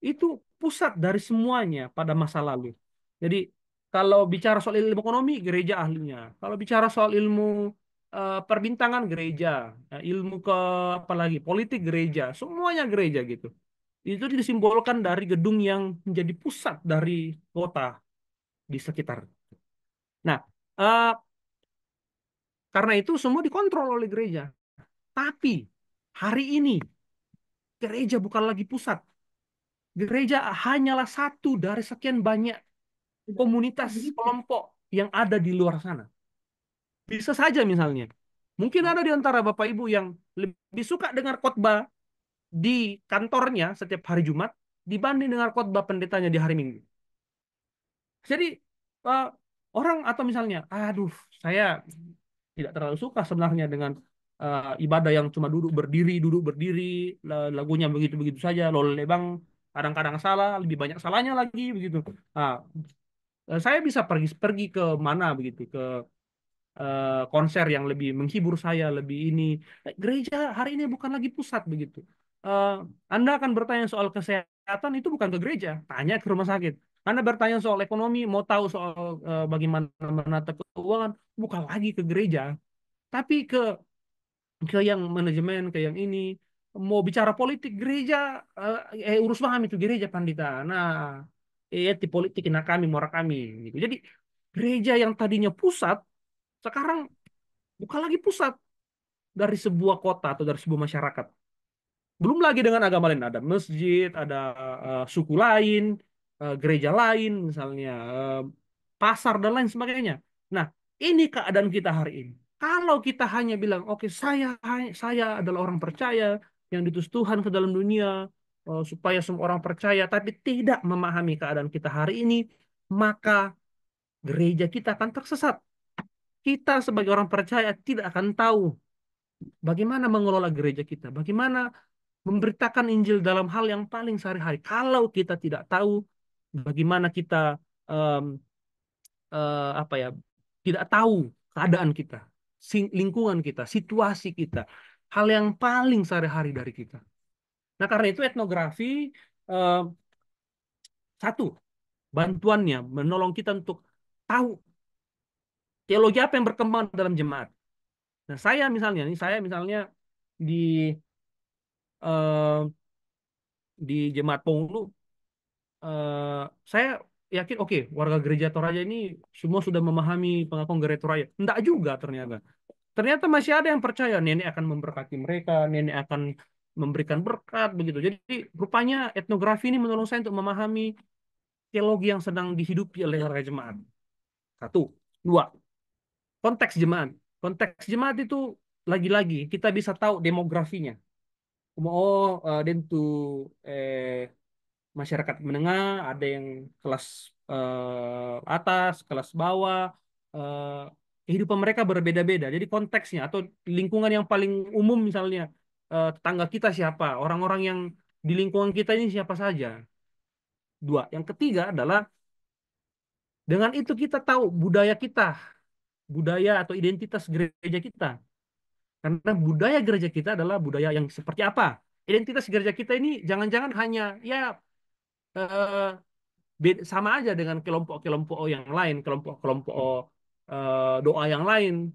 itu pusat dari semuanya pada masa lalu. Jadi kalau bicara soal ilmu ekonomi, gereja ahlinya. Kalau bicara soal ilmu Eh, perbintangan gereja, eh, ilmu ke apalagi politik gereja, semuanya gereja gitu. Itu disimbolkan dari gedung yang menjadi pusat dari kota di sekitar. Nah, uh, karena itu semua dikontrol oleh gereja. Tapi hari ini gereja bukan lagi pusat. Gereja hanyalah satu dari sekian banyak komunitas hmm. kelompok yang ada di luar sana. Bisa saja misalnya. Mungkin ada di antara Bapak Ibu yang lebih suka dengar khotbah di kantornya setiap hari Jumat dibanding dengar khotbah pendetanya di hari Minggu. Jadi uh, orang atau misalnya, aduh, saya tidak terlalu suka sebenarnya dengan uh, ibadah yang cuma duduk berdiri, duduk berdiri, lagunya begitu-begitu saja, lol lebang, kadang-kadang salah, lebih banyak salahnya lagi begitu. Nah, eh, saya bisa pergi pergi ke mana begitu, ke Eh, konser yang lebih menghibur saya lebih ini eh, gereja hari ini bukan lagi pusat begitu eh, anda akan bertanya soal kesehatan itu bukan ke gereja tanya ke rumah sakit anda bertanya soal ekonomi mau tahu soal uh, bagaimana menata keuangan bukan lagi ke gereja tapi ke ke yang manajemen ke yang ini mau bicara politik gereja eh urus paham itu gereja pandita nah eh di politik nah kami murah kami gitu. jadi gereja yang tadinya pusat sekarang bukan lagi pusat dari sebuah kota atau dari sebuah masyarakat. Belum lagi dengan agama lain, ada masjid, ada uh, suku lain, uh, gereja lain, misalnya uh, pasar dan lain sebagainya. Nah, ini keadaan kita hari ini. Kalau kita hanya bilang, oke okay, saya saya adalah orang percaya yang ditus Tuhan ke dalam dunia uh, supaya semua orang percaya, tapi tidak memahami keadaan kita hari ini, maka gereja kita akan tersesat kita sebagai orang percaya tidak akan tahu bagaimana mengelola gereja kita, bagaimana memberitakan Injil dalam hal yang paling sehari-hari. Kalau kita tidak tahu bagaimana kita um, uh, apa ya, tidak tahu keadaan kita, lingkungan kita, situasi kita, hal yang paling sehari-hari dari kita. Nah karena itu etnografi uh, satu bantuannya menolong kita untuk tahu teologi apa yang berkembang dalam jemaat. Nah, saya misalnya nih, saya misalnya di uh, di jemaat Ponglu uh, eh, saya yakin oke okay, warga gereja Toraja ini semua sudah memahami pengakuan gereja Toraja. Enggak juga ternyata. Ternyata masih ada yang percaya nenek akan memberkati mereka, nenek akan memberikan berkat begitu. Jadi rupanya etnografi ini menolong saya untuk memahami teologi yang sedang dihidupi oleh warga jemaat. Satu, dua konteks jemaat. Konteks jemaat itu lagi-lagi kita bisa tahu demografinya. Oh, uh, itu eh, masyarakat menengah, ada yang kelas eh, atas, kelas bawah, eh, kehidupan mereka berbeda-beda. Jadi konteksnya atau lingkungan yang paling umum misalnya eh, tetangga kita siapa, orang-orang yang di lingkungan kita ini siapa saja. Dua. Yang ketiga adalah dengan itu kita tahu budaya kita, budaya atau identitas gereja kita. Karena budaya gereja kita adalah budaya yang seperti apa? Identitas gereja kita ini jangan-jangan hanya ya uh, sama aja dengan kelompok-kelompok yang lain, kelompok-kelompok uh, doa yang lain.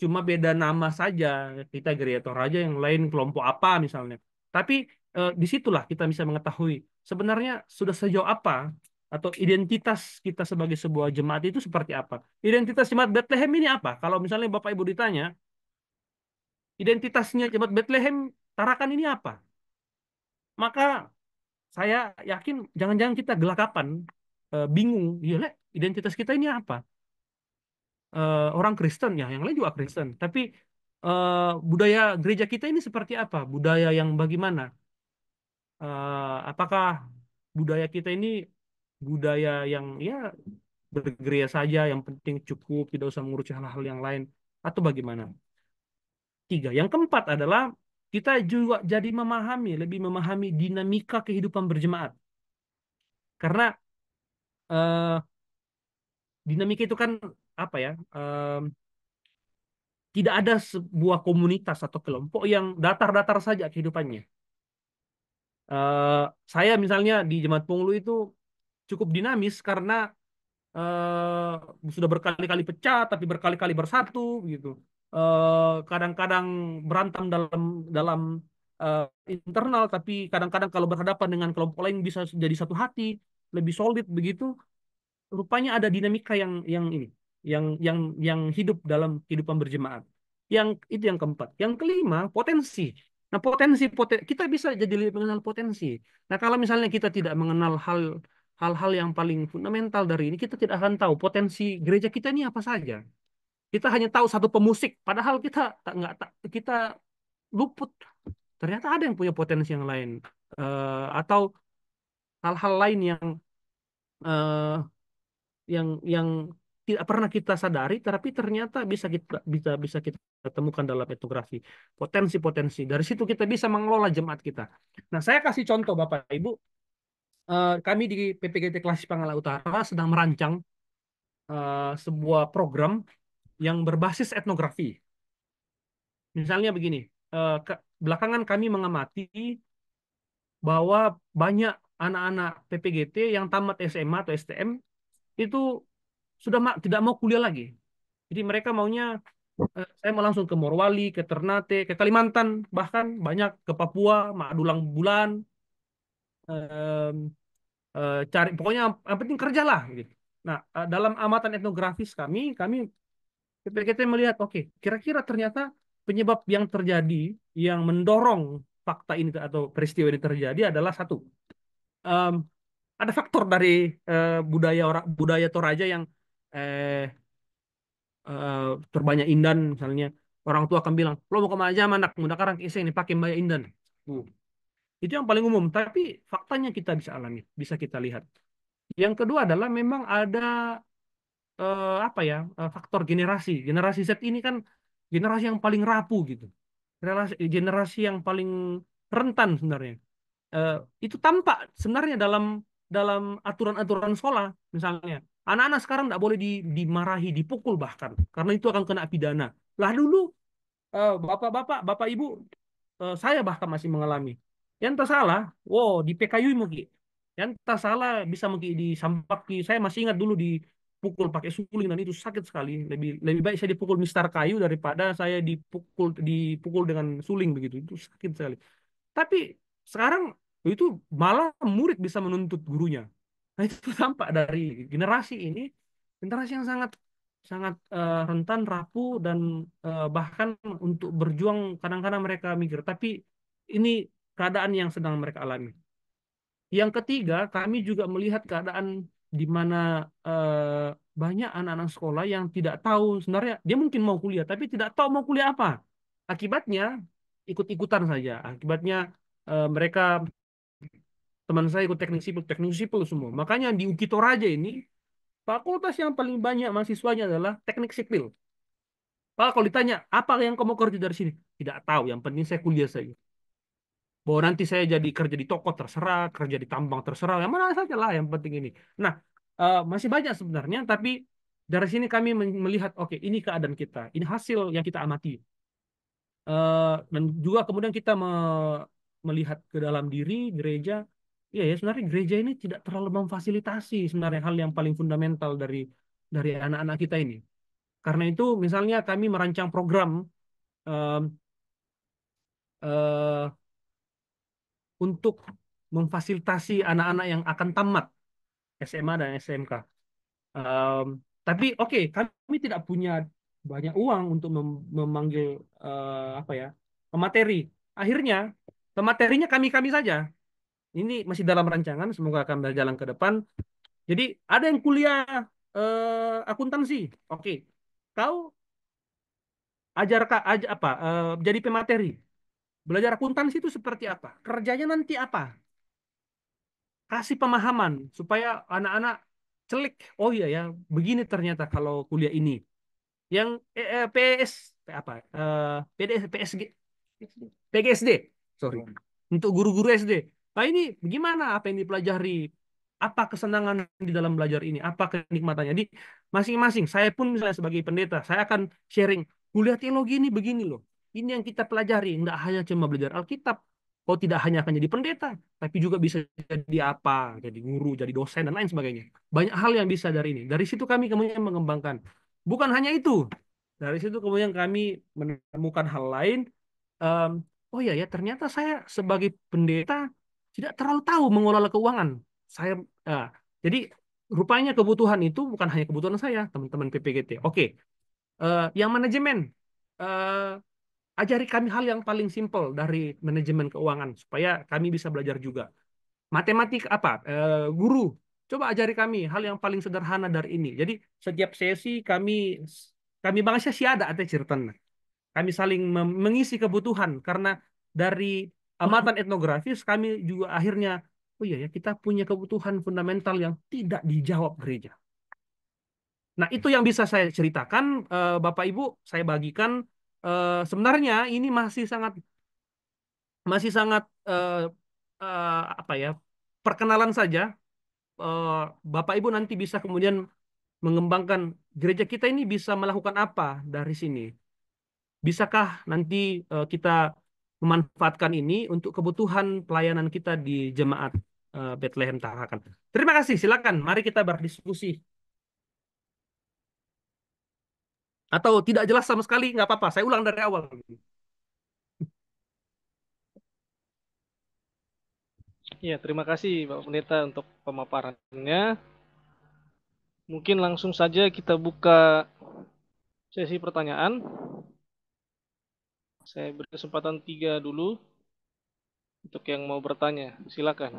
Cuma beda nama saja. Kita gereja Toraja yang lain kelompok apa misalnya. Tapi uh, disitulah kita bisa mengetahui sebenarnya sudah sejauh apa atau identitas kita sebagai sebuah jemaat itu seperti apa? Identitas jemaat Bethlehem ini apa? Kalau misalnya Bapak Ibu ditanya, identitasnya jemaat Bethlehem Tarakan ini apa? Maka saya yakin jangan-jangan kita gelakapan eh, bingung, ya identitas kita ini apa? Eh, orang Kristen ya, yang lain juga Kristen, tapi eh, budaya gereja kita ini seperti apa? Budaya yang bagaimana? apakah budaya kita ini budaya yang ya bergeria saja, yang penting cukup, tidak usah mengurusi hal-hal yang lain, atau bagaimana? Tiga. Yang keempat adalah kita juga jadi memahami, lebih memahami dinamika kehidupan berjemaat. Karena uh, dinamika itu kan apa ya? uh, tidak ada sebuah komunitas atau kelompok yang datar-datar saja kehidupannya. Uh, saya misalnya di jemaat Punglu itu cukup dinamis karena uh, sudah berkali-kali pecah tapi berkali-kali bersatu gitu. Eh, kadang-kadang uh, berantem dalam dalam uh, internal tapi kadang-kadang kalau berhadapan dengan kelompok lain bisa jadi satu hati, lebih solid begitu. Rupanya ada dinamika yang yang ini, yang yang yang hidup dalam kehidupan berjemaat. Yang itu yang keempat. Yang kelima, potensi. Nah, potensi, potensi kita bisa jadi lebih mengenal potensi. Nah, kalau misalnya kita tidak mengenal hal hal-hal yang paling fundamental dari ini kita tidak akan tahu potensi gereja kita ini apa saja. Kita hanya tahu satu pemusik, padahal kita tak nggak tak kita luput. Ternyata ada yang punya potensi yang lain uh, atau hal-hal lain yang uh, yang yang tidak pernah kita sadari, tapi ternyata bisa kita bisa bisa kita temukan dalam etnografi potensi-potensi. Dari situ kita bisa mengelola jemaat kita. Nah, saya kasih contoh Bapak Ibu Eh, kami di PPGT Kelas Pangala Utara sedang merancang uh, sebuah program yang berbasis etnografi. Misalnya begini, uh, ke, belakangan kami mengamati bahwa banyak anak-anak PPGT yang tamat SMA atau STM itu sudah ma tidak mau kuliah lagi. Jadi mereka maunya saya mau langsung ke Morwali, ke Ternate, ke Kalimantan, bahkan banyak ke Papua, Madulang Bulan, um, uh, cari pokoknya yang penting kerjalah gitu. Nah, uh, dalam amatan etnografis kami kami ketika kita melihat oke, okay, kira-kira ternyata penyebab yang terjadi yang mendorong fakta ini atau peristiwa ini terjadi adalah satu um, ada faktor dari uh, budaya orang budaya Toraja yang eh, uh, terbanyak indan misalnya orang tua akan bilang lo mau kemana aja anak muda karang iseng ini pakai banyak indan uh, itu yang paling umum, tapi faktanya kita bisa alami, bisa kita lihat. Yang kedua adalah memang ada eh, apa ya eh, faktor generasi. Generasi Z ini kan generasi yang paling rapuh gitu, generasi, generasi yang paling rentan sebenarnya. Eh, itu tampak sebenarnya dalam dalam aturan-aturan sekolah misalnya. Anak-anak sekarang tidak boleh di, dimarahi, dipukul bahkan karena itu akan kena pidana. Lah dulu eh, bapak-bapak, bapak ibu, eh, saya bahkan masih mengalami yang tak salah, wow di PKU mungkin. Yang tak salah bisa mungkin disampak saya masih ingat dulu dipukul pakai suling dan itu sakit sekali. Lebih lebih baik saya dipukul mister kayu daripada saya dipukul dipukul dengan suling begitu. Itu sakit sekali. Tapi sekarang itu malah murid bisa menuntut gurunya. Nah, itu tampak dari generasi ini, generasi yang sangat sangat uh, rentan, rapuh dan uh, bahkan untuk berjuang kadang-kadang mereka mikir. Tapi ini keadaan yang sedang mereka alami. Yang ketiga, kami juga melihat keadaan di mana eh, banyak anak-anak sekolah yang tidak tahu sebenarnya dia mungkin mau kuliah tapi tidak tahu mau kuliah apa. Akibatnya ikut-ikutan saja. Akibatnya eh, mereka teman saya ikut teknik sipil, teknik sipil semua. Makanya di UKI Toraja ini fakultas yang paling banyak mahasiswanya adalah teknik sipil. Pak kalau ditanya apa yang kamu kerja dari sini? Tidak tahu, yang penting saya kuliah saja bahwa nanti saya jadi kerja di toko terserah, kerja di tambang terserah, yang mana saja lah yang penting ini. Nah, uh, masih banyak sebenarnya, tapi dari sini kami melihat, oke, okay, ini keadaan kita, ini hasil yang kita amati. Uh, dan juga kemudian kita me melihat ke dalam diri gereja, ya, ya sebenarnya gereja ini tidak terlalu memfasilitasi sebenarnya hal yang paling fundamental dari dari anak-anak kita ini. Karena itu, misalnya kami merancang program uh, uh, untuk memfasilitasi anak-anak yang akan tamat SMA dan SMK. Um, tapi oke, okay, kami tidak punya banyak uang untuk mem memanggil uh, apa ya pemateri. Akhirnya pematerinya kami kami saja. Ini masih dalam rancangan, semoga akan berjalan ke depan. Jadi ada yang kuliah uh, akuntansi, oke. Okay. Kau ajar, aj apa? Uh, jadi pemateri. Belajar akuntansi itu seperti apa? Kerjanya nanti apa? Kasih pemahaman supaya anak-anak celik. Oh iya ya, begini ternyata kalau kuliah ini. Yang eh, eh, PS apa? Eh, PDS, PSG, PGSD, sorry. Hmm. Untuk guru-guru SD. Nah ini gimana apa yang dipelajari? Apa kesenangan di dalam belajar ini? Apa kenikmatannya? Di masing-masing, saya pun misalnya sebagai pendeta, saya akan sharing. Kuliah teologi ini begini loh ini yang kita pelajari, tidak hanya cuma belajar Alkitab. Kau tidak hanya akan jadi pendeta, tapi juga bisa jadi apa, jadi guru, jadi dosen, dan lain sebagainya. Banyak hal yang bisa dari ini. Dari situ kami kemudian mengembangkan. Bukan hanya itu. Dari situ kemudian kami menemukan hal lain. Um, oh iya ya, ternyata saya sebagai pendeta tidak terlalu tahu mengelola keuangan. Saya, uh, jadi rupanya kebutuhan itu bukan hanya kebutuhan saya, teman-teman PPGT. Oke, okay. uh, eh, yang manajemen, uh, Ajari kami hal yang paling simpel dari manajemen keuangan supaya kami bisa belajar juga. Matematik apa? E, guru, coba ajari kami hal yang paling sederhana dari ini. Jadi setiap sesi kami kami bangsa ada ada ceritanya. Kami saling mengisi kebutuhan karena dari amatan etnografis kami juga akhirnya oh iya ya kita punya kebutuhan fundamental yang tidak dijawab gereja. Nah itu yang bisa saya ceritakan eh, Bapak Ibu saya bagikan uh, sebenarnya ini masih sangat masih sangat uh, uh, apa ya perkenalan saja uh, Bapak Ibu nanti bisa kemudian mengembangkan gereja kita ini bisa melakukan apa dari sini bisakah nanti uh, kita memanfaatkan ini untuk kebutuhan pelayanan kita di jemaat uh, Bethlehem Tarakan. Terima kasih, silakan. Mari kita berdiskusi atau tidak jelas sama sekali nggak apa-apa saya ulang dari awal Ya, terima kasih Pak Pendeta untuk pemaparannya. Mungkin langsung saja kita buka sesi pertanyaan. Saya beri kesempatan tiga dulu untuk yang mau bertanya. Silakan.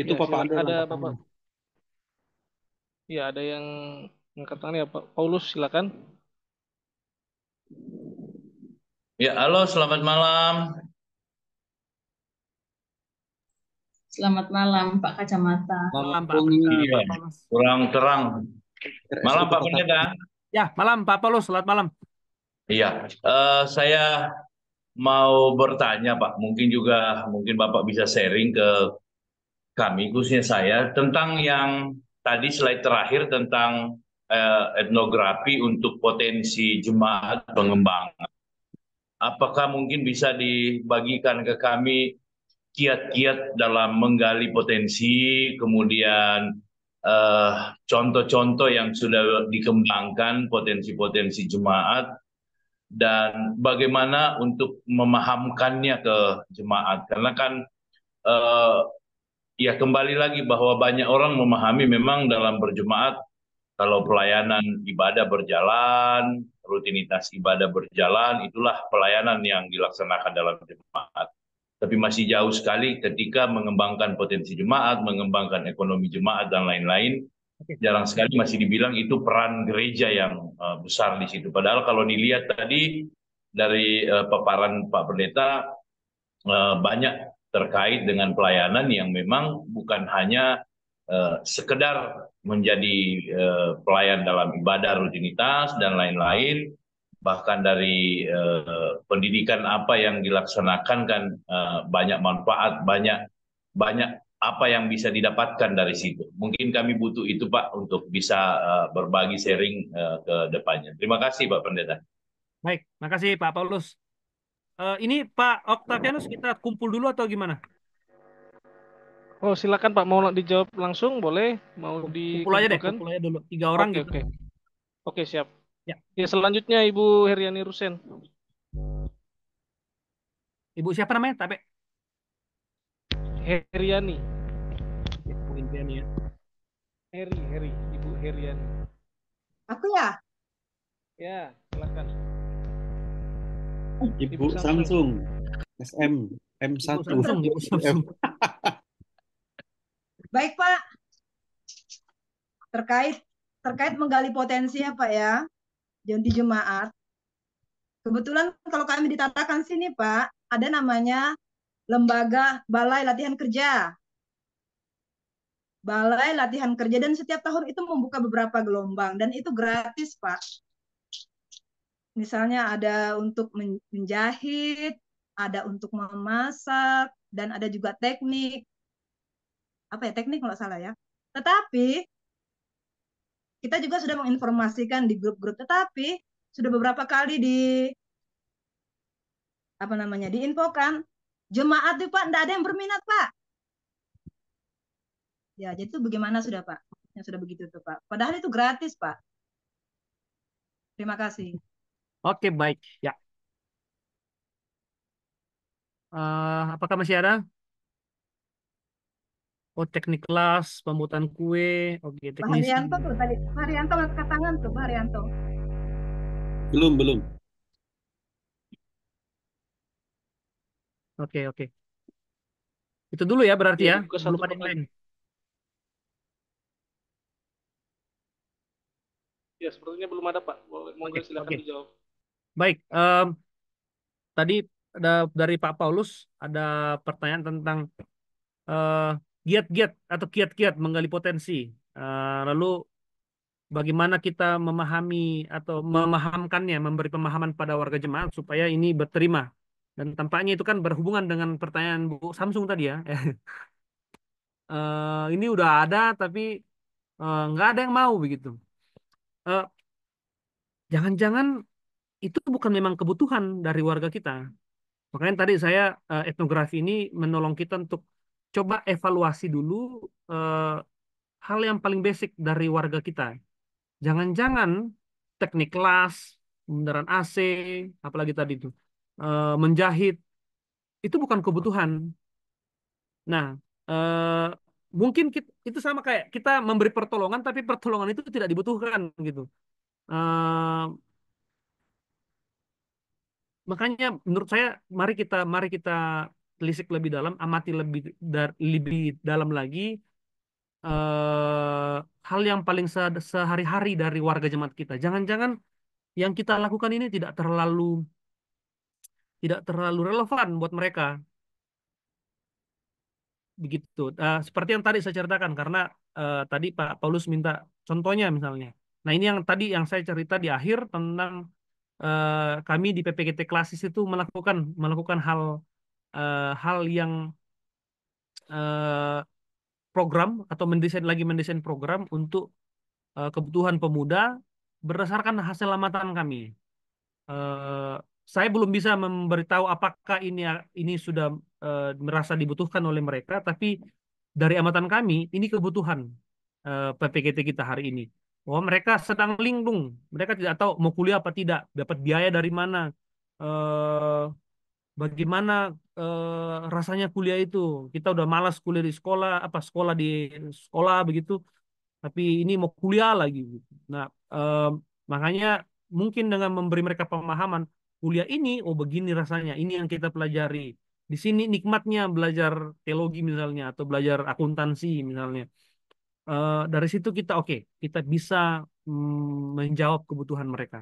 Itu ya, Papa Ada Bapak. Iya, ada yang angkat tangan ya Pak Paulus, silakan. Ya, halo, selamat malam. Selamat malam Pak Kacamata. Malam Pak. Iya, kurang terang. Malam Pak Pendeta. Ya, malam Pak Paulus, selamat malam. Iya, uh, saya mau bertanya Pak, mungkin juga mungkin Bapak bisa sharing ke kami, khususnya saya, tentang yang tadi slide terakhir tentang eh, etnografi untuk potensi jemaat pengembangan. Apakah mungkin bisa dibagikan ke kami kiat-kiat dalam menggali potensi, kemudian eh, contoh-contoh eh, yang sudah dikembangkan potensi-potensi jemaat, dan bagaimana untuk memahamkannya ke jemaat karena kan eh, ya kembali lagi bahwa banyak orang memahami memang dalam berjemaat kalau pelayanan ibadah berjalan, rutinitas ibadah berjalan, itulah pelayanan yang dilaksanakan dalam jemaat. Tapi masih jauh sekali ketika mengembangkan potensi jemaat, mengembangkan ekonomi jemaat dan lain-lain, jarang sekali masih dibilang itu peran gereja yang eh, besar di situ. Padahal kalau dilihat tadi dari eh, paparan Pak Pendeta eh, banyak terkait dengan pelayanan yang memang bukan hanya uh, sekedar menjadi uh, pelayan dalam ibadah rutinitas dan lain-lain bahkan dari uh, pendidikan apa yang dilaksanakan kan uh, banyak manfaat banyak banyak apa yang bisa didapatkan dari situ mungkin kami butuh itu pak untuk bisa uh, berbagi sharing uh, ke depannya terima kasih pak pendeta baik makasih pak Paulus Eh, ini Pak Octavianus kita kumpul dulu atau gimana? Oh silakan Pak mau dijawab langsung boleh mau di kumpul aja deh kumpul aja dulu tiga orang okay, gitu. Oke okay. oke okay, siap. Ya. ya selanjutnya Ibu Heriani Rusen. Ibu siapa namanya? Tapi Heriani. Ya, Ibu Heriani ya. Heri Heri Ibu Heriani. Aku ya. Ya silakan. Ibu, Samsung. SM M1. Baik, Pak. Terkait terkait menggali potensi ya, Pak ya. Jadi jemaat. Kebetulan kalau kami ditatakan sini, Pak, ada namanya Lembaga Balai Latihan Kerja. Balai Latihan Kerja dan setiap tahun itu membuka beberapa gelombang dan itu gratis, Pak. Misalnya ada untuk menjahit, ada untuk memasak, dan ada juga teknik. Apa ya, teknik kalau salah ya. Tetapi, kita juga sudah menginformasikan di grup-grup, tetapi sudah beberapa kali di apa namanya diinfokan jemaat itu pak tidak ada yang berminat pak ya jadi itu bagaimana sudah pak yang sudah begitu tuh pak padahal itu gratis pak terima kasih Oke, baik. Ya. Uh, apakah masih ada? Oh, teknik kelas, pembuatan kue. Oke, Pak teknisi. Haryanto tuh tadi. Pak angkat tangan tuh, Pak Belum, belum. Oke, oke. Itu dulu ya berarti iya, ya. ya. Belum ada yang lain. Ya, sepertinya belum ada, Pak. mau okay, silakan okay. dijawab. Baik, um, tadi ada dari Pak Paulus ada pertanyaan tentang eh, giat-giat uh, atau kiat-kiat menggali potensi. Uh, lalu bagaimana kita memahami atau memahamkannya, memberi pemahaman pada warga jemaat supaya ini berterima. Dan tampaknya itu kan berhubungan dengan pertanyaan Bu Samsung tadi ya. uh, ini udah ada tapi nggak uh, ada yang mau begitu. Jangan-jangan uh, jangan -jangan itu bukan memang kebutuhan dari warga kita. Makanya tadi saya eh, etnografi ini menolong kita untuk coba evaluasi dulu eh, hal yang paling basic dari warga kita. Jangan-jangan teknik kelas, beneran AC, apalagi tadi itu eh, menjahit itu bukan kebutuhan. Nah, eh, mungkin kita, itu sama kayak kita memberi pertolongan tapi pertolongan itu tidak dibutuhkan gitu. Eh, Makanya menurut saya mari kita mari kita telisik lebih dalam, amati lebih dar, lebih dalam lagi uh, hal yang paling se sehari-hari dari warga jemaat kita. Jangan-jangan yang kita lakukan ini tidak terlalu tidak terlalu relevan buat mereka. Begitu. Uh, seperti yang tadi saya ceritakan karena uh, tadi Pak Paulus minta contohnya misalnya. Nah, ini yang tadi yang saya cerita di akhir tentang Eh, kami di PPGT klasis itu melakukan melakukan hal uh, hal yang uh, program atau mendesain lagi mendesain program untuk uh, kebutuhan pemuda berdasarkan hasil amatan kami. Uh, saya belum bisa memberitahu apakah ini ini sudah uh, merasa dibutuhkan oleh mereka, tapi dari amatan kami ini kebutuhan uh, PPKT kita hari ini bahwa oh, mereka sedang linglung, mereka tidak tahu mau kuliah apa tidak, dapat biaya dari mana, eh, bagaimana eh, rasanya kuliah itu. Kita udah malas kuliah di sekolah, apa sekolah di sekolah begitu, tapi ini mau kuliah lagi. Nah, eh, makanya mungkin dengan memberi mereka pemahaman kuliah ini, oh begini rasanya, ini yang kita pelajari. Di sini nikmatnya belajar teologi misalnya atau belajar akuntansi misalnya Eh, dari situ kita oke okay, kita bisa mm, menjawab kebutuhan mereka.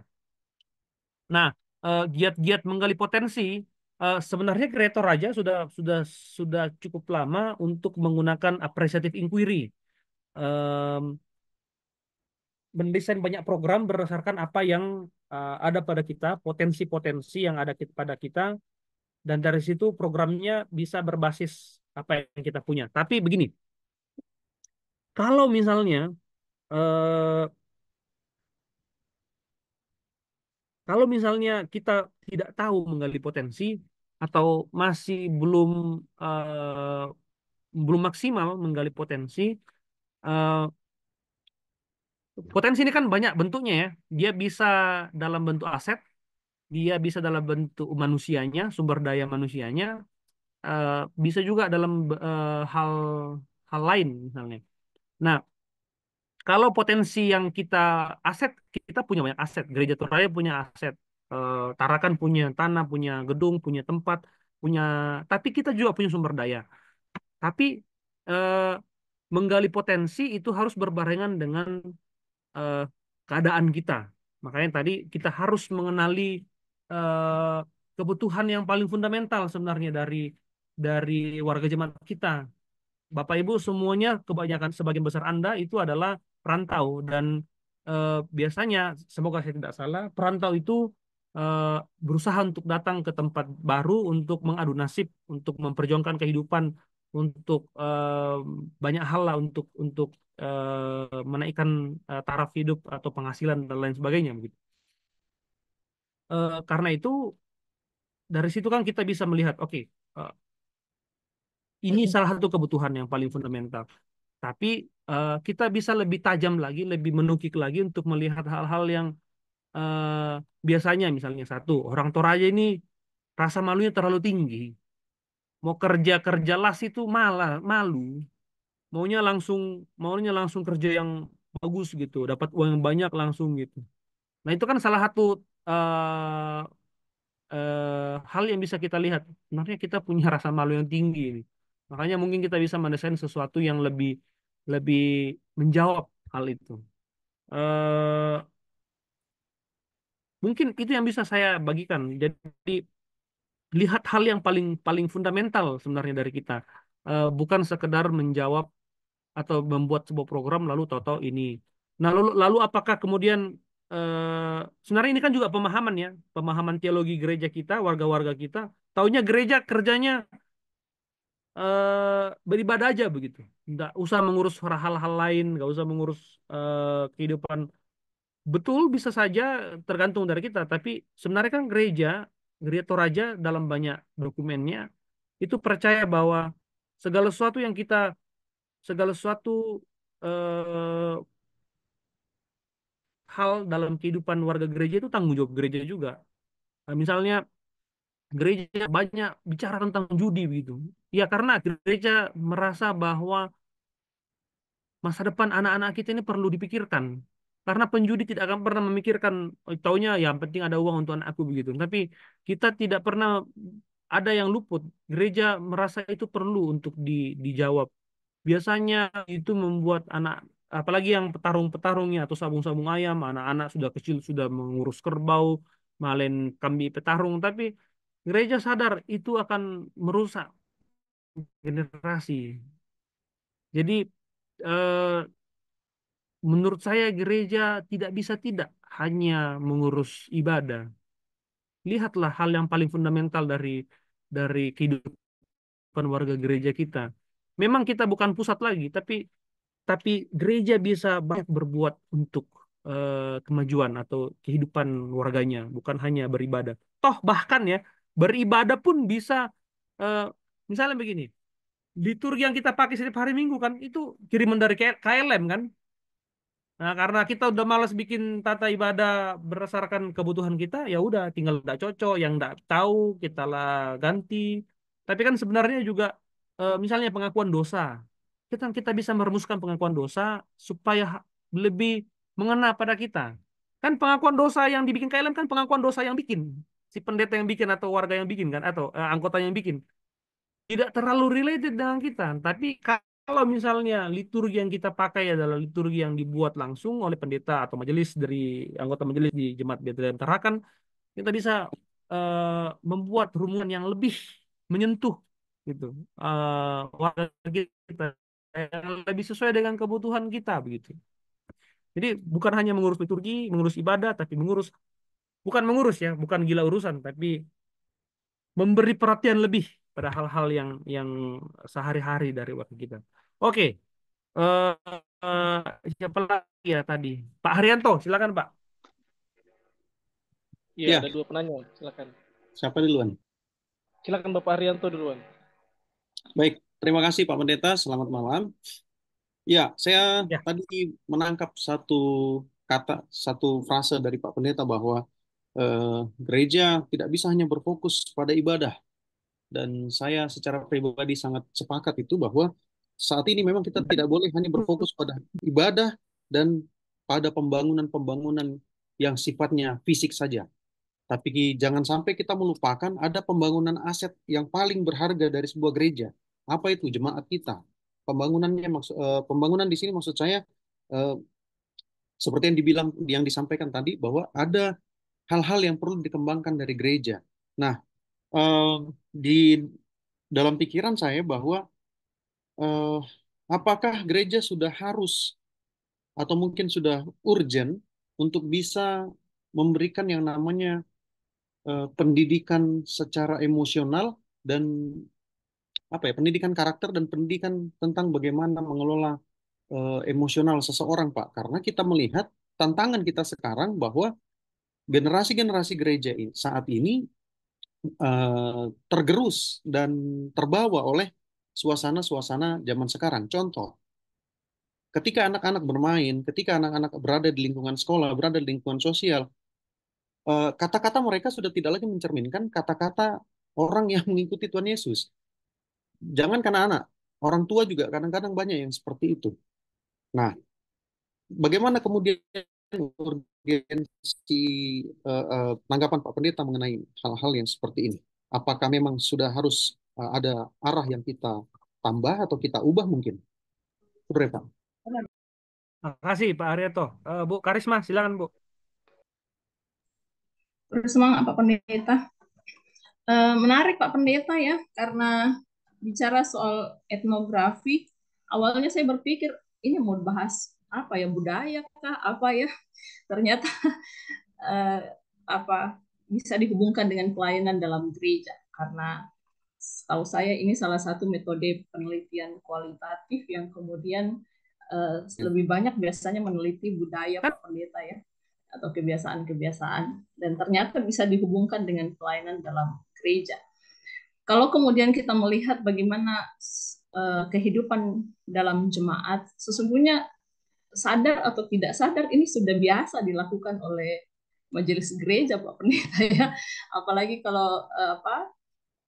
Nah uh, giat-giat menggali potensi uh, sebenarnya kreator raja sudah sudah sudah cukup lama untuk menggunakan appreciative inquiry. Um, mendesain banyak program berdasarkan apa yang uh, ada pada kita, potensi-potensi yang ada kita, pada kita, dan dari situ programnya bisa berbasis apa yang kita punya. Tapi begini, kalau misalnya uh, kalau misalnya kita tidak tahu menggali potensi atau masih belum uh, belum maksimal menggali potensi uh, potensi ini kan banyak bentuknya ya dia bisa dalam bentuk aset dia bisa dalam bentuk manusianya sumber daya manusianya uh, bisa juga dalam uh, hal hal lain misalnya Nah, kalau potensi yang kita aset, kita punya banyak aset. Gereja Turaya punya aset. Eh, tarakan punya tanah, punya gedung, punya tempat, punya. Tapi kita juga punya sumber daya. Tapi eh, menggali potensi itu harus berbarengan dengan eh, keadaan kita. Makanya tadi kita harus mengenali eh, kebutuhan yang paling fundamental sebenarnya dari dari warga jemaat kita Bapak Ibu semuanya kebanyakan sebagian besar Anda itu adalah perantau dan eh, biasanya semoga saya tidak salah perantau itu eh, berusaha untuk datang ke tempat baru untuk mengadu nasib untuk memperjuangkan kehidupan untuk eh, banyak hal lah untuk untuk eh, menaikkan eh, taraf hidup atau penghasilan dan lain sebagainya begitu. Eh, karena itu dari situ kan kita bisa melihat oke okay, eh, ini hmm. salah satu kebutuhan yang paling fundamental. Tapi uh, kita bisa lebih tajam lagi, lebih menukik lagi untuk melihat hal-hal yang uh, biasanya misalnya satu orang Toraja ini rasa malunya terlalu tinggi. Mau kerja kerja las itu malah malu. Maunya langsung maunya langsung kerja yang bagus gitu, dapat uang yang banyak langsung gitu. Nah itu kan salah satu uh, uh, hal yang bisa kita lihat. Sebenarnya kita punya rasa malu yang tinggi ini. Makanya mungkin kita bisa mendesain sesuatu yang lebih lebih menjawab hal itu. Uh, mungkin itu yang bisa saya bagikan. Jadi lihat hal yang paling paling fundamental sebenarnya dari kita, uh, bukan sekedar menjawab atau membuat sebuah program lalu tahu ini. Nah lalu lalu apakah kemudian uh, sebenarnya ini kan juga pemahaman ya, pemahaman teologi gereja kita, warga-warga kita, tahunya gereja kerjanya uh, beribadah aja begitu. Nggak usah mengurus hal-hal lain, nggak usah mengurus uh, kehidupan. Betul bisa saja tergantung dari kita, tapi sebenarnya kan gereja, gereja Toraja dalam banyak dokumennya itu percaya bahwa segala sesuatu yang kita segala sesuatu uh, hal dalam kehidupan warga gereja itu tanggung jawab gereja juga. Nah, misalnya gereja banyak bicara tentang judi begitu. Ya karena gereja merasa bahwa masa depan anak-anak kita ini perlu dipikirkan. Karena penjudi tidak akan pernah memikirkan, oh, taunya ya yang penting ada uang untuk anak aku begitu. Tapi kita tidak pernah ada yang luput. Gereja merasa itu perlu untuk di, dijawab. Biasanya itu membuat anak apalagi yang petarung-petarungnya atau sabung-sabung ayam, anak-anak sudah kecil sudah mengurus kerbau, malen kambing petarung, tapi gereja sadar itu akan merusak generasi. Jadi eh, menurut saya gereja tidak bisa tidak hanya mengurus ibadah. Lihatlah hal yang paling fundamental dari dari kehidupan warga gereja kita. Memang kita bukan pusat lagi, tapi tapi gereja bisa banyak berbuat untuk eh, kemajuan atau kehidupan warganya, bukan hanya beribadah. Toh bahkan ya Beribadah pun bisa uh, misalnya begini. Liturgi yang kita pakai setiap hari Minggu kan itu kiriman dari KLM kan. Nah, karena kita udah malas bikin tata ibadah berdasarkan kebutuhan kita, ya udah tinggal tidak cocok, yang tidak tahu kita lah ganti. Tapi kan sebenarnya juga uh, misalnya pengakuan dosa. Kita kita bisa merumuskan pengakuan dosa supaya lebih mengena pada kita. Kan pengakuan dosa yang dibikin KLM kan pengakuan dosa yang bikin si pendeta yang bikin atau warga yang bikin kan atau uh, eh, anggota yang bikin tidak terlalu related dengan kita tapi kalau misalnya liturgi yang kita pakai adalah liturgi yang dibuat langsung oleh pendeta atau majelis dari anggota majelis di jemaat Bethlehem Tarakan kita bisa uh, membuat rumusan yang lebih menyentuh gitu uh, warga kita yang lebih sesuai dengan kebutuhan kita begitu jadi bukan hanya mengurus liturgi mengurus ibadah tapi mengurus bukan mengurus ya, bukan gila urusan, tapi memberi perhatian lebih pada hal-hal yang yang sehari-hari dari waktu kita. Oke, uh, uh, siapa lagi ya tadi? Pak Haryanto, silakan Pak. Iya, ya. ada dua penanya, silakan. Siapa duluan? Silakan Bapak Haryanto duluan. Baik, terima kasih Pak Pendeta. Selamat malam. Ya, saya ya. tadi menangkap satu kata, satu frase dari Pak Pendeta bahwa Eh, gereja tidak bisa hanya berfokus pada ibadah. Dan saya secara pribadi sangat sepakat itu bahwa saat ini memang kita tidak boleh hanya berfokus pada ibadah dan pada pembangunan-pembangunan yang sifatnya fisik saja. Tapi jangan sampai kita melupakan ada pembangunan aset yang paling berharga dari sebuah gereja. Apa itu jemaat kita? Pembangunannya eh, pembangunan di sini maksud saya eh, seperti yang dibilang yang disampaikan tadi bahwa ada hal-hal yang perlu dikembangkan dari gereja. Nah, eh, di dalam pikiran saya bahwa uh, apakah gereja sudah harus atau mungkin sudah urgent untuk bisa memberikan yang namanya uh, pendidikan secara emosional dan apa ya pendidikan karakter dan pendidikan tentang bagaimana mengelola emosional seseorang, Pak. Karena kita melihat tantangan kita sekarang bahwa generasi-generasi gereja saat ini uh, tergerus dan terbawa oleh suasana-suasana zaman sekarang. Contoh, ketika anak-anak bermain, ketika anak-anak berada di lingkungan sekolah, berada di lingkungan sosial, kata eh, kata-kata mereka sudah tidak lagi mencerminkan kata-kata orang yang mengikuti Tuhan Yesus. Jangan karena anak, orang tua juga kadang-kadang banyak yang seperti itu. Nah, bagaimana kemudian urgensi uh, uh, tanggapan Pak Pendeta mengenai hal-hal yang seperti ini? Apakah memang sudah harus uh, ada arah yang kita tambah atau kita ubah mungkin? Terima kasih Pak Arieto. Uh, Bu Karisma, silakan Bu. Terus semangat Pak Pendeta. Uh, menarik Pak Pendeta ya, karena bicara soal etnografi, awalnya saya berpikir ini mau bahas apa ya budaya kah apa ya ternyata uh, apa bisa dihubungkan dengan pelayanan dalam gereja karena tahu saya ini salah satu metode penelitian kualitatif yang kemudian uh, lebih banyak biasanya meneliti budaya kan pendeta ya atau kebiasaan-kebiasaan dan ternyata bisa dihubungkan dengan pelayanan dalam gereja. Kalau kemudian kita melihat bagaimana uh, kehidupan dalam jemaat, sesungguhnya sadar atau tidak sadar ini sudah biasa dilakukan oleh majelis gereja Pak Pendeta ya. Apalagi kalau eh, apa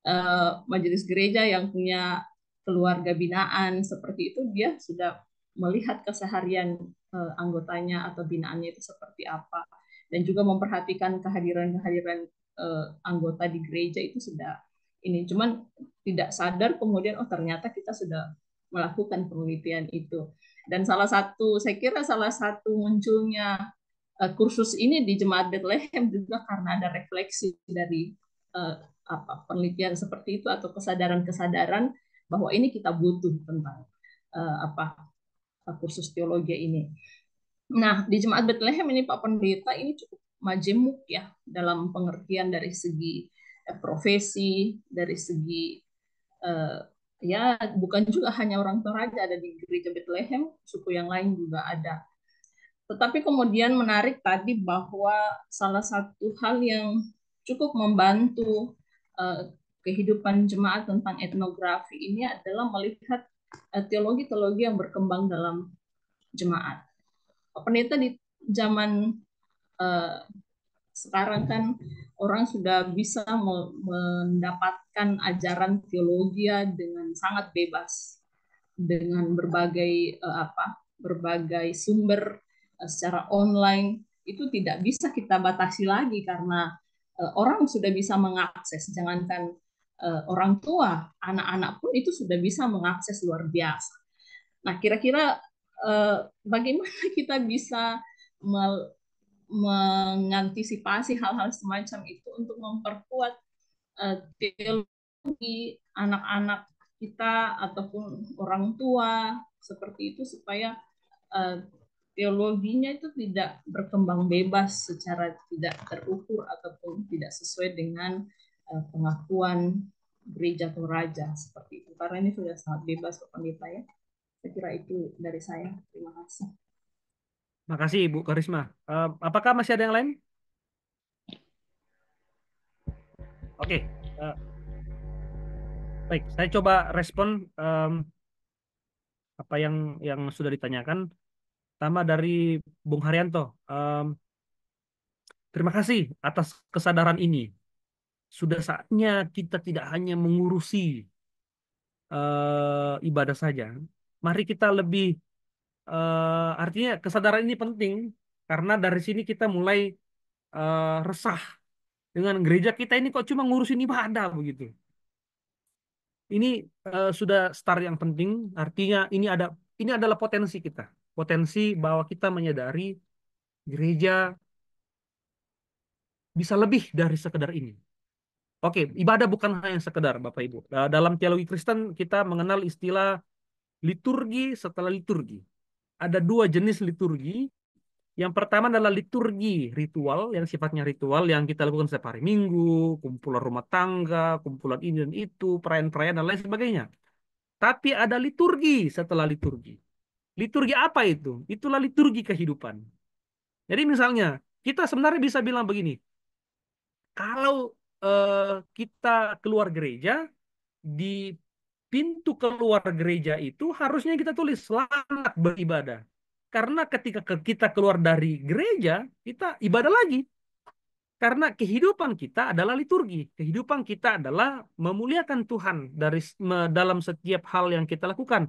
eh, majelis gereja yang punya keluarga binaan seperti itu dia sudah melihat keseharian eh, anggotanya atau binaannya itu seperti apa dan juga memperhatikan kehadiran-kehadiran anggota di gereja itu sudah ini cuman tidak sadar kemudian oh ternyata kita sudah melakukan penelitian itu dan salah satu, saya kira salah satu munculnya uh, kursus ini di Jemaat Bethlehem juga karena ada refleksi dari uh, apa penelitian seperti itu atau kesadaran-kesadaran bahwa ini kita butuh tentang uh, apa kursus teologi ini. Nah, di Jemaat Bethlehem ini Pak Pendeta ini cukup majemuk ya dalam pengertian dari segi profesi, dari segi uh, ya bukan juga hanya orang Toraja ada di gereja Bethlehem, suku yang lain juga ada. Tetapi kemudian menarik tadi bahwa salah satu hal yang cukup membantu uh, kehidupan jemaat tentang etnografi ini adalah melihat eh, teologi-teologi uh, yang berkembang dalam jemaat. Pendeta di zaman uh, sekarang kan orang sudah bisa mendapatkan ajaran teologi ya dengan sangat bebas dengan berbagai eh, apa berbagai sumber eh, secara online itu tidak bisa kita batasi lagi karena eh, orang sudah bisa mengakses jangankan uh, orang tua anak-anak pun itu sudah bisa mengakses luar biasa nah kira-kira bagaimana kita bisa mengantisipasi hal-hal semacam itu untuk memperkuat uh, teologi anak-anak kita ataupun orang tua seperti itu supaya eh, teologinya itu tidak berkembang bebas secara tidak terukur ataupun tidak sesuai dengan eh, pengakuan gereja atau raja seperti itu karena ini sudah sangat bebas kok Pendeta ya saya kira itu dari saya terima kasih Makasih Ibu Karisma. Uh, apakah masih ada yang lain? Oke. Okay. Uh, eh, baik, saya coba respon um, apa yang yang sudah ditanyakan. Pertama dari Bung Haryanto. Um, terima kasih atas kesadaran ini. Sudah saatnya kita tidak hanya mengurusi uh, ibadah saja. Mari kita lebih uh, artinya kesadaran ini penting karena dari sini kita mulai uh, resah dengan gereja kita ini kok cuma ngurusin ibadah begitu. Ini uh, sudah start yang penting, artinya ini ada ini adalah potensi kita, potensi bahwa kita menyadari gereja bisa lebih dari sekedar ini. Oke, ibadah bukan hanya sekedar Bapak Ibu. Dalam teologi Kristen kita mengenal istilah liturgi setelah liturgi ada dua jenis liturgi. Yang pertama adalah liturgi ritual yang sifatnya ritual yang kita lakukan setiap hari Minggu, kumpulan rumah tangga, kumpulan ini dan itu, perayaan-perayaan dan lain sebagainya. Tapi ada liturgi setelah liturgi. Liturgi apa itu? Itulah liturgi kehidupan. Jadi misalnya, kita sebenarnya bisa bilang begini. Kalau eh, kita keluar gereja di pintu keluar gereja itu harusnya kita tulis selamat beribadah. Karena ketika kita keluar dari gereja, kita ibadah lagi. Karena kehidupan kita adalah liturgi. Kehidupan kita adalah memuliakan Tuhan dari dalam setiap hal yang kita lakukan.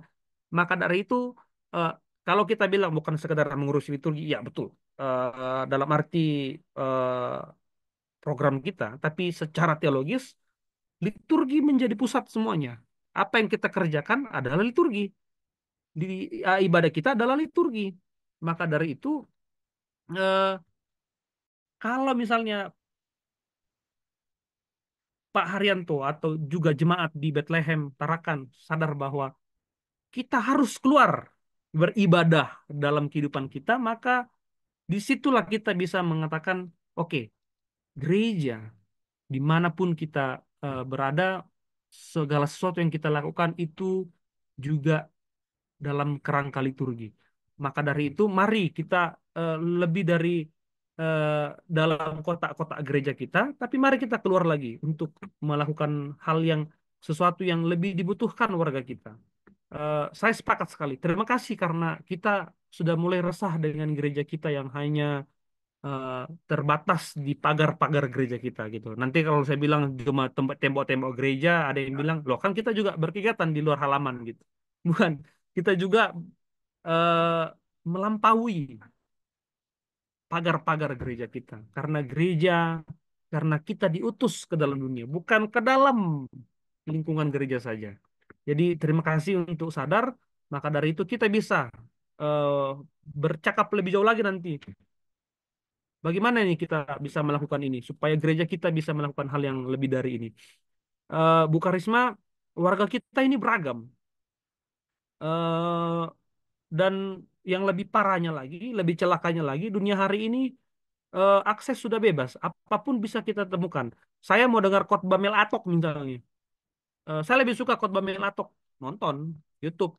Maka dari itu, eh, kalau kita bilang bukan sekedar mengurus liturgi, ya betul. Eh, dalam arti eh, program kita, tapi secara teologis, liturgi menjadi pusat semuanya apa yang kita kerjakan adalah liturgi. Di, ya, ibadah kita adalah liturgi. Maka dari itu, eh, kalau misalnya Pak Haryanto atau juga jemaat di Bethlehem Tarakan sadar bahwa kita harus keluar beribadah dalam kehidupan kita, maka disitulah kita bisa mengatakan, oke, okay, gereja dimanapun kita eh, berada segala sesuatu yang kita lakukan itu juga dalam kerangka liturgi. Maka dari itu mari kita uh, lebih dari uh, dalam kotak-kotak gereja kita, tapi mari kita keluar lagi untuk melakukan hal yang sesuatu yang lebih dibutuhkan warga kita. Uh, saya sepakat sekali. Terima kasih karena kita sudah mulai resah dengan gereja kita yang hanya uh, terbatas di pagar-pagar gereja kita gitu. Nanti kalau saya bilang cuma tempat tembok-tembok gereja, ada yang bilang, loh kan kita juga berkegiatan di luar halaman gitu. Bukan, kita juga uh, melampaui pagar-pagar gereja kita. Karena gereja, karena kita diutus ke dalam dunia, bukan ke dalam lingkungan gereja saja. Jadi terima kasih untuk sadar, maka dari itu kita bisa uh, bercakap lebih jauh lagi nanti Bagaimana ini kita bisa melakukan ini supaya gereja kita bisa melakukan hal yang lebih dari ini? Uh, Bu Karisma, warga kita ini beragam. Uh, dan yang lebih parahnya lagi, lebih celakanya lagi, dunia hari ini uh, akses sudah bebas, apapun bisa kita temukan. Saya mau dengar khotbah Mel Atok misalnya. Uh, saya lebih suka khotbah Mel Atok nonton YouTube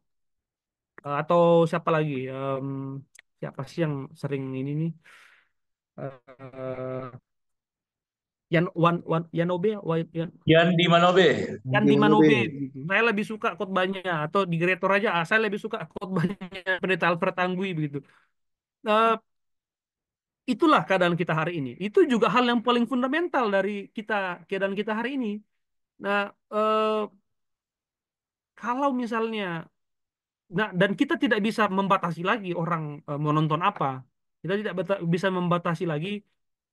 uh, atau siapa lagi? Um, siapa sih yang sering ini nih? uh, Yan Wan Wan Yanobe Yan, Yan Manobe. Yan di Manobe. Saya lebih suka khotbahnya atau di Gretor aja ah, saya lebih suka khotbahnya Pendeta Alfred Anggui begitu. Uh, itulah keadaan kita hari ini. Itu juga hal yang paling fundamental dari kita keadaan kita hari ini. Nah, uh, kalau misalnya nah dan kita tidak bisa membatasi lagi orang uh, menonton apa kita tidak bisa membatasi lagi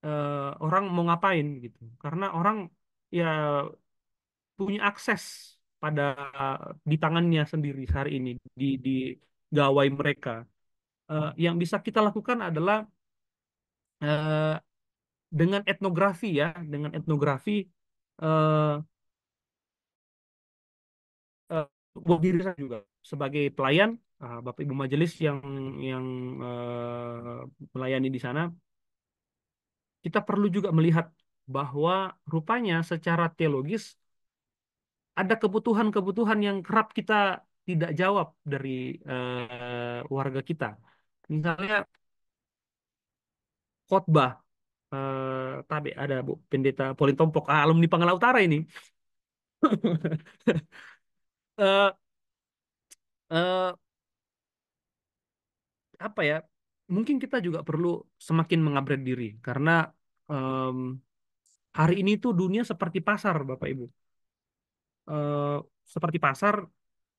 uh, orang mau ngapain gitu karena orang ya punya akses pada eh, di tangannya sendiri hari ini di di gawai mereka uh, yang bisa kita lakukan adalah uh, dengan etnografi ya dengan etnografi uh, uh, diri saya juga sebagai pelayan Ah, Bapak Ibu majelis yang yang uh, melayani di sana, kita perlu juga melihat bahwa rupanya secara teologis ada kebutuhan-kebutuhan yang kerap kita tidak jawab dari uh, warga kita. Misalnya khotbah uh, eh, tapi ada Bu Pendeta Polin Tompok ah, alumni Pangala Utara ini. uh, uh, apa ya mungkin kita juga perlu semakin mengupgrade diri karena um, hari ini tuh dunia seperti pasar bapak ibu uh, seperti pasar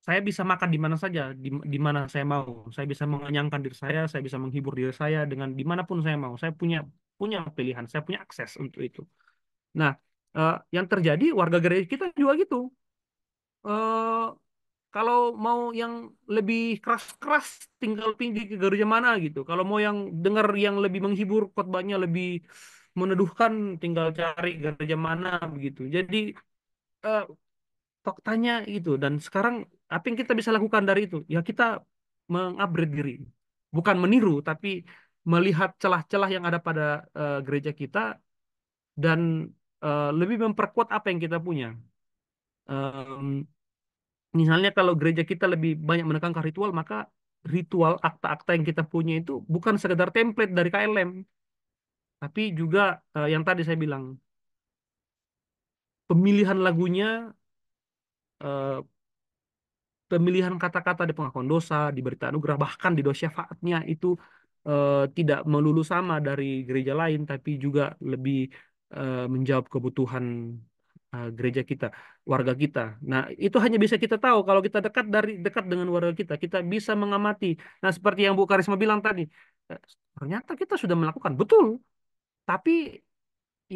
saya bisa makan di mana saja di, di mana saya mau saya bisa mengenyangkan diri saya saya bisa menghibur diri saya dengan dimanapun saya mau saya punya punya pilihan saya punya akses untuk itu nah uh, yang terjadi warga gereja kita juga gitu uh, kalau mau yang lebih keras-keras tinggal tinggi ke gereja mana gitu. Kalau mau yang dengar yang lebih menghibur khotbahnya lebih meneduhkan tinggal cari gereja mana begitu. Jadi uh, faktanya itu dan sekarang apa yang kita bisa lakukan dari itu? Ya kita mengupgrade diri. Bukan meniru tapi melihat celah-celah yang ada pada uh, gereja kita dan uh, lebih memperkuat apa yang kita punya. Um, misalnya kalau gereja kita lebih banyak menekankan ritual, maka ritual akta-akta yang kita punya itu bukan sekedar template dari KLM, tapi juga uh, yang tadi saya bilang pemilihan lagunya, uh, pemilihan kata-kata di pengakuan dosa, di berita anugerah, bahkan di dosa faatnya itu uh, tidak melulu sama dari gereja lain, tapi juga lebih uh, menjawab kebutuhan Eh, gereja kita, warga kita. Nah, itu hanya bisa kita tahu kalau kita dekat dari dekat dengan warga kita, kita bisa mengamati. Nah, seperti yang Bu Karisma bilang tadi, eh, ternyata kita sudah melakukan betul. Tapi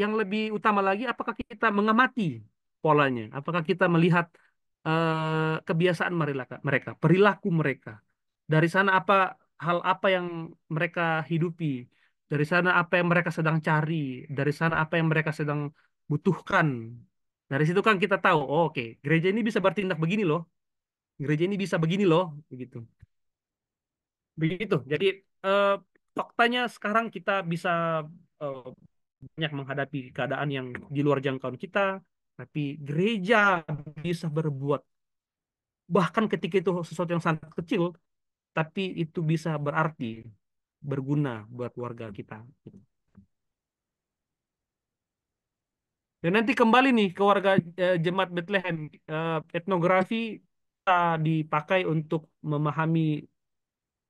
yang lebih utama lagi apakah kita mengamati polanya? Apakah kita melihat uh, kebiasaan mereka, mereka, perilaku mereka? Dari sana apa hal apa yang mereka hidupi? Dari sana apa yang mereka sedang cari? Dari sana apa yang mereka sedang butuhkan Nah, dari situ kan kita tahu, oh, oke, okay, gereja ini bisa bertindak begini loh. Gereja ini bisa begini loh, begitu. Begitu. Jadi eh, faktanya sekarang kita bisa eh, banyak menghadapi keadaan yang di luar jangkauan kita, tapi gereja bisa berbuat bahkan ketika itu sesuatu yang sangat kecil, tapi itu bisa berarti berguna buat warga kita. Dan nanti kembali nih ke warga eh, jemaat Bethlehem. Eh, etnografi kita dipakai untuk memahami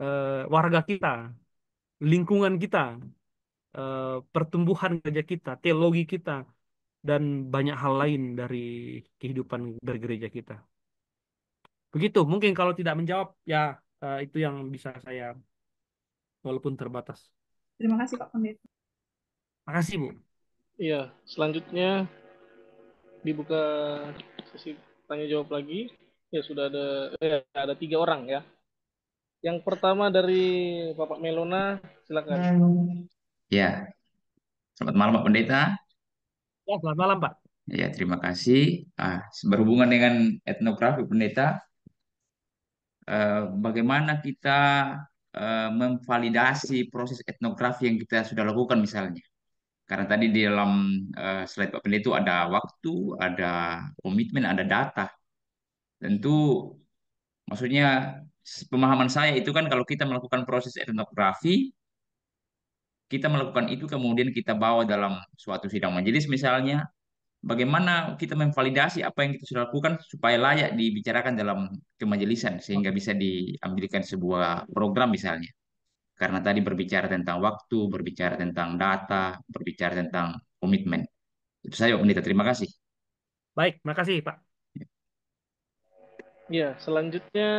eh, warga kita, lingkungan kita, eh, pertumbuhan gereja kita, teologi kita, dan banyak hal lain dari kehidupan bergereja kita. Begitu, mungkin kalau tidak menjawab, ya eh, itu yang bisa saya, walaupun terbatas. Terima kasih Pak Pendeta. kasih Bu. Iya, selanjutnya dibuka sesi tanya jawab lagi. Ya sudah ada ya, ada tiga orang ya. Yang pertama dari Bapak Melona, silakan. Ya, selamat malam Pak Pendeta. Ya, selamat malam Pak. Ya, terima kasih. Ah, berhubungan dengan etnografi Pendeta, eh, bagaimana kita eh, memvalidasi proses etnografi yang kita sudah lakukan misalnya? Karena tadi di dalam uh, slide Pak Pendeta itu ada waktu, ada komitmen, ada data. Tentu maksudnya pemahaman saya itu kan kalau kita melakukan proses etnografi, kita melakukan itu kemudian kita bawa dalam suatu sidang majelis misalnya, bagaimana kita memvalidasi apa yang kita sudah lakukan supaya layak dibicarakan dalam kemajelisan sehingga bisa diambilkan sebuah program misalnya. Karena tadi berbicara tentang waktu, berbicara tentang data, berbicara tentang komitmen. Itu saja, Pendeta. Terima kasih. Baik, terima kasih Pak. Ya, selanjutnya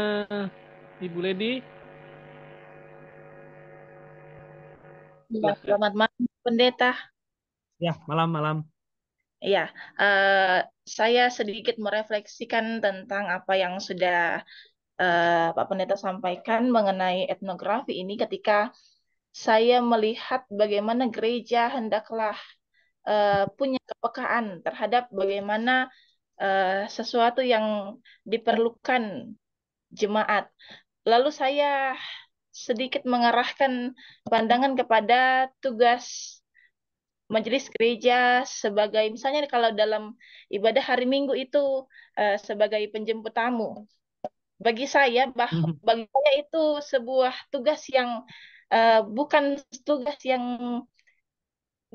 Ibu Lady. Ya, selamat malam, Pendeta. Ya, malam-malam. Ya, uh, eh, saya sedikit merefleksikan tentang apa yang sudah uh, Pak Pendeta sampaikan mengenai etnografi ini ketika saya melihat bagaimana gereja hendaklah uh, punya kepekaan terhadap bagaimana uh, sesuatu yang diperlukan jemaat. Lalu saya sedikit mengarahkan pandangan kepada tugas majelis gereja sebagai misalnya kalau dalam ibadah hari Minggu itu sebagai penjemput tamu bagi saya bah mhm. bagi saya itu sebuah tugas yang uh, bukan tugas yang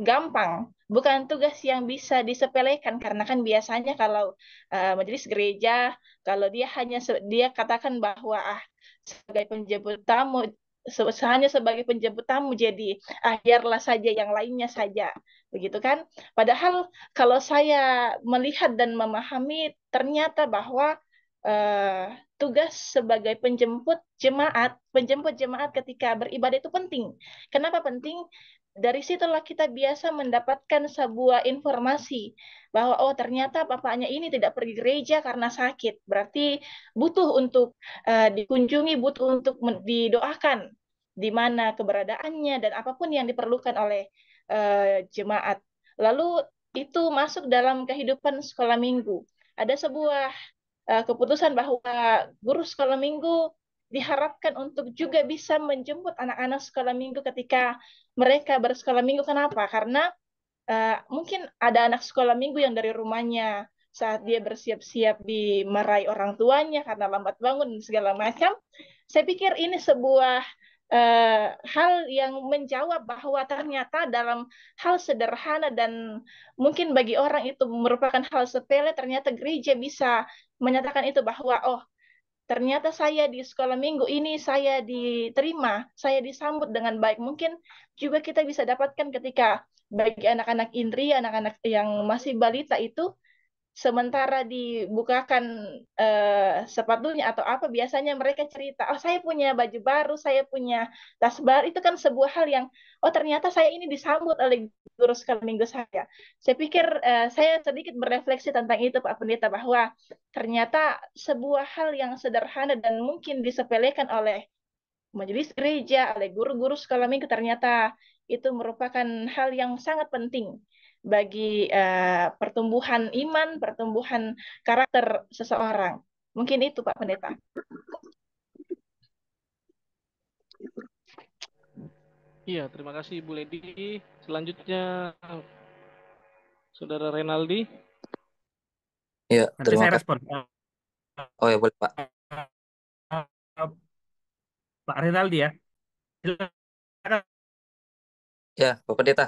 gampang, bukan tugas yang bisa disepelekan karena kan biasanya kalau uh, majelis gereja kalau dia hanya dia katakan bahwa ah sebagai penjemput tamu se hanya sebagai penjemput tamu jadi ah biarlah saja yang lainnya saja begitu kan padahal kalau saya melihat dan memahami ternyata bahwa uh, tugas sebagai penjemput jemaat, penjemput jemaat ketika beribadah itu penting. Kenapa penting? Dari situlah kita biasa mendapatkan sebuah informasi bahwa oh ternyata bapaknya ini tidak pergi gereja karena sakit. Berarti butuh untuk uh, dikunjungi, butuh untuk didoakan di mana keberadaannya dan apapun yang diperlukan oleh uh, jemaat. Lalu itu masuk dalam kehidupan sekolah minggu. Ada sebuah Eh, keputusan bahwa guru sekolah minggu diharapkan untuk juga bisa menjemput anak-anak sekolah minggu ketika mereka bersekolah minggu. Kenapa? Karena uh, mungkin ada anak sekolah minggu yang dari rumahnya saat dia bersiap-siap di meraih orang tuanya karena lambat bangun dan segala macam. Saya pikir ini sebuah uh, hal yang menjawab bahwa ternyata dalam hal sederhana dan mungkin bagi orang itu merupakan hal sepele, ternyata gereja bisa menyatakan itu bahwa oh ternyata saya di sekolah minggu ini saya diterima, saya disambut dengan baik. Mungkin juga kita bisa dapatkan ketika bagi anak-anak indri, anak-anak yang masih balita itu sementara dibukakan eh, sepatunya atau apa biasanya mereka cerita oh saya punya baju baru saya punya tas baru itu kan sebuah hal yang oh ternyata saya ini disambut oleh guru sekolah minggu saya saya pikir eh, saya sedikit berefleksi tentang itu Pak Pendeta bahwa ternyata sebuah hal yang sederhana dan mungkin disepelekan oleh majelis gereja oleh guru-guru sekolah minggu ternyata itu merupakan hal yang sangat penting bagi uh, pertumbuhan iman, pertumbuhan karakter seseorang. Mungkin itu Pak Pendeta. Iya, terima kasih Bu Lady. Selanjutnya Saudara Renaldi. Iya, terima kasih respon. Oh ya, boleh Pak. Pak Renaldi ya. Silakan. Ya, Bapak Pendeta.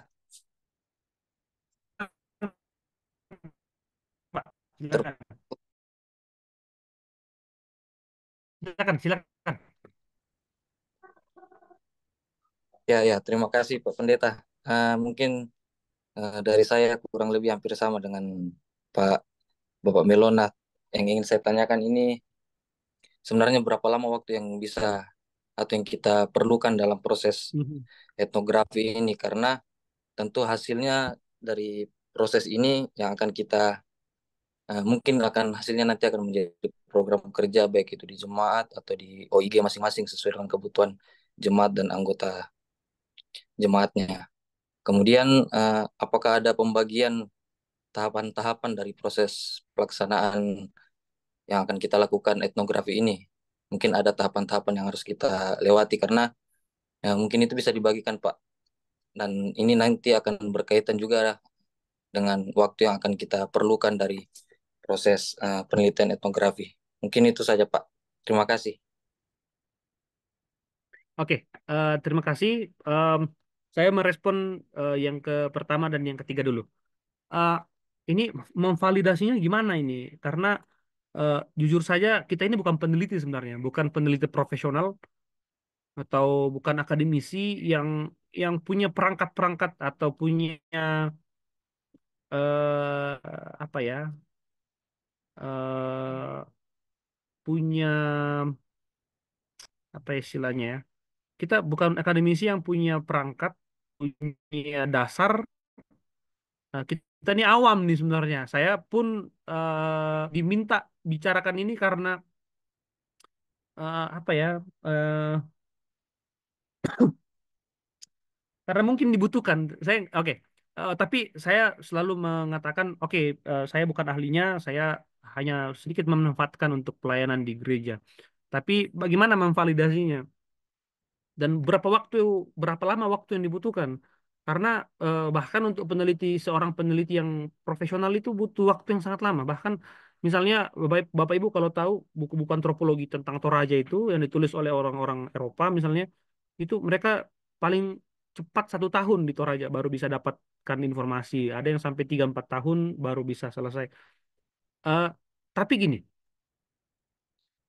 Silakan. Silakan, silakan. Ya, ya, terima kasih Pak Pendeta. Uh, mungkin uh, dari saya kurang lebih hampir sama dengan Pak Bapak Melona. Yang ingin saya tanyakan ini sebenarnya berapa lama waktu yang bisa atau yang kita perlukan dalam proses mhm. etnografi ini karena tentu hasilnya dari proses ini yang akan kita Eh, mungkin akan hasilnya nanti akan menjadi program kerja baik itu di jemaat atau di OIG masing-masing sesuai dengan kebutuhan jemaat dan anggota jemaatnya. Kemudian eh, apakah ada pembagian tahapan-tahapan dari proses pelaksanaan yang akan kita lakukan etnografi ini? Mungkin ada tahapan-tahapan yang harus kita lewati karena ya, mungkin itu bisa dibagikan Pak. Dan ini nanti akan berkaitan juga dengan waktu yang akan kita perlukan dari proses uh, penelitian etnografi. Mungkin itu saja Pak. Terima kasih. Oke, okay, uh, eh, terima kasih. Um, saya merespon uh, yang ke pertama dan yang ketiga dulu. Uh, ini memvalidasinya gimana ini? Karena uh, jujur saja kita ini bukan peneliti sebenarnya, bukan peneliti profesional atau bukan akademisi yang yang punya perangkat-perangkat atau punya uh, apa ya Eh, punya apa istilahnya ya kita bukan akademisi yang punya perangkat punya dasar nah kita ini awam nih sebenarnya saya pun uh, diminta bicarakan ini karena uh, apa ya uh, karena mungkin dibutuhkan saya oke okay. uh, tapi saya selalu mengatakan oke okay, uh, saya bukan ahlinya saya hanya sedikit memanfaatkan untuk pelayanan di gereja. Tapi bagaimana memvalidasinya? Dan berapa waktu, berapa lama waktu yang dibutuhkan? Karena eh, bahkan untuk peneliti seorang peneliti yang profesional itu butuh waktu yang sangat lama. Bahkan misalnya Bapak, Bapak Ibu kalau tahu buku-buku antropologi tentang Toraja itu yang ditulis oleh orang-orang Eropa misalnya itu mereka paling cepat satu tahun di Toraja baru bisa dapatkan informasi. Ada yang sampai 3-4 tahun baru bisa selesai. Uh, tapi gini,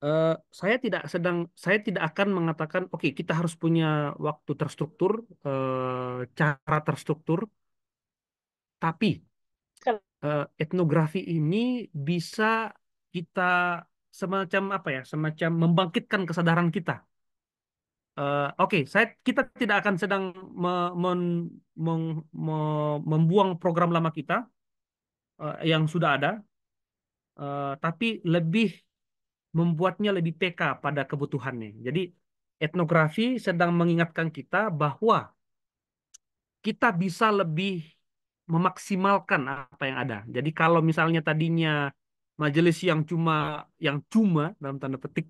uh, saya tidak sedang, saya tidak akan mengatakan, oke okay, kita harus punya waktu terstruktur, uh, cara terstruktur. Tapi uh, etnografi ini bisa kita semacam apa ya, semacam membangkitkan kesadaran kita. Uh, Oke, okay, saya kita tidak akan sedang me, men, meng, me, membuang program lama kita uh, yang sudah ada, uh, tapi lebih membuatnya lebih peka pada kebutuhannya. Jadi etnografi sedang mengingatkan kita bahwa kita bisa lebih memaksimalkan apa yang ada. Jadi kalau misalnya tadinya majelis yang cuma yang cuma dalam tanda petik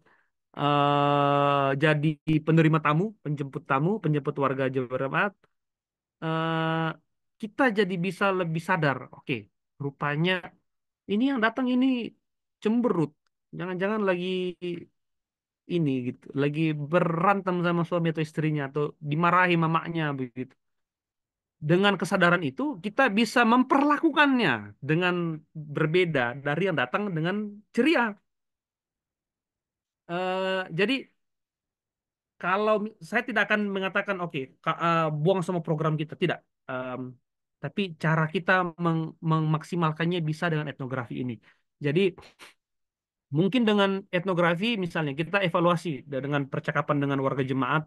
uh, jadi penerima tamu, penjemput tamu, penjemput warga jemaat, uh, eh, kita jadi bisa lebih sadar. Oke, okay, rupanya ini yang datang ini cemberut jangan-jangan lagi ini gitu lagi berantem sama suami atau istrinya atau dimarahi mamaknya begitu dengan kesadaran itu kita bisa memperlakukannya dengan berbeda dari yang datang dengan ceria uh, jadi kalau saya tidak akan mengatakan oke okay, uh, eh, buang semua program kita tidak um, tapi cara kita meng memaksimalkannya bisa dengan etnografi ini. Jadi mungkin dengan etnografi misalnya kita evaluasi dengan percakapan dengan warga jemaat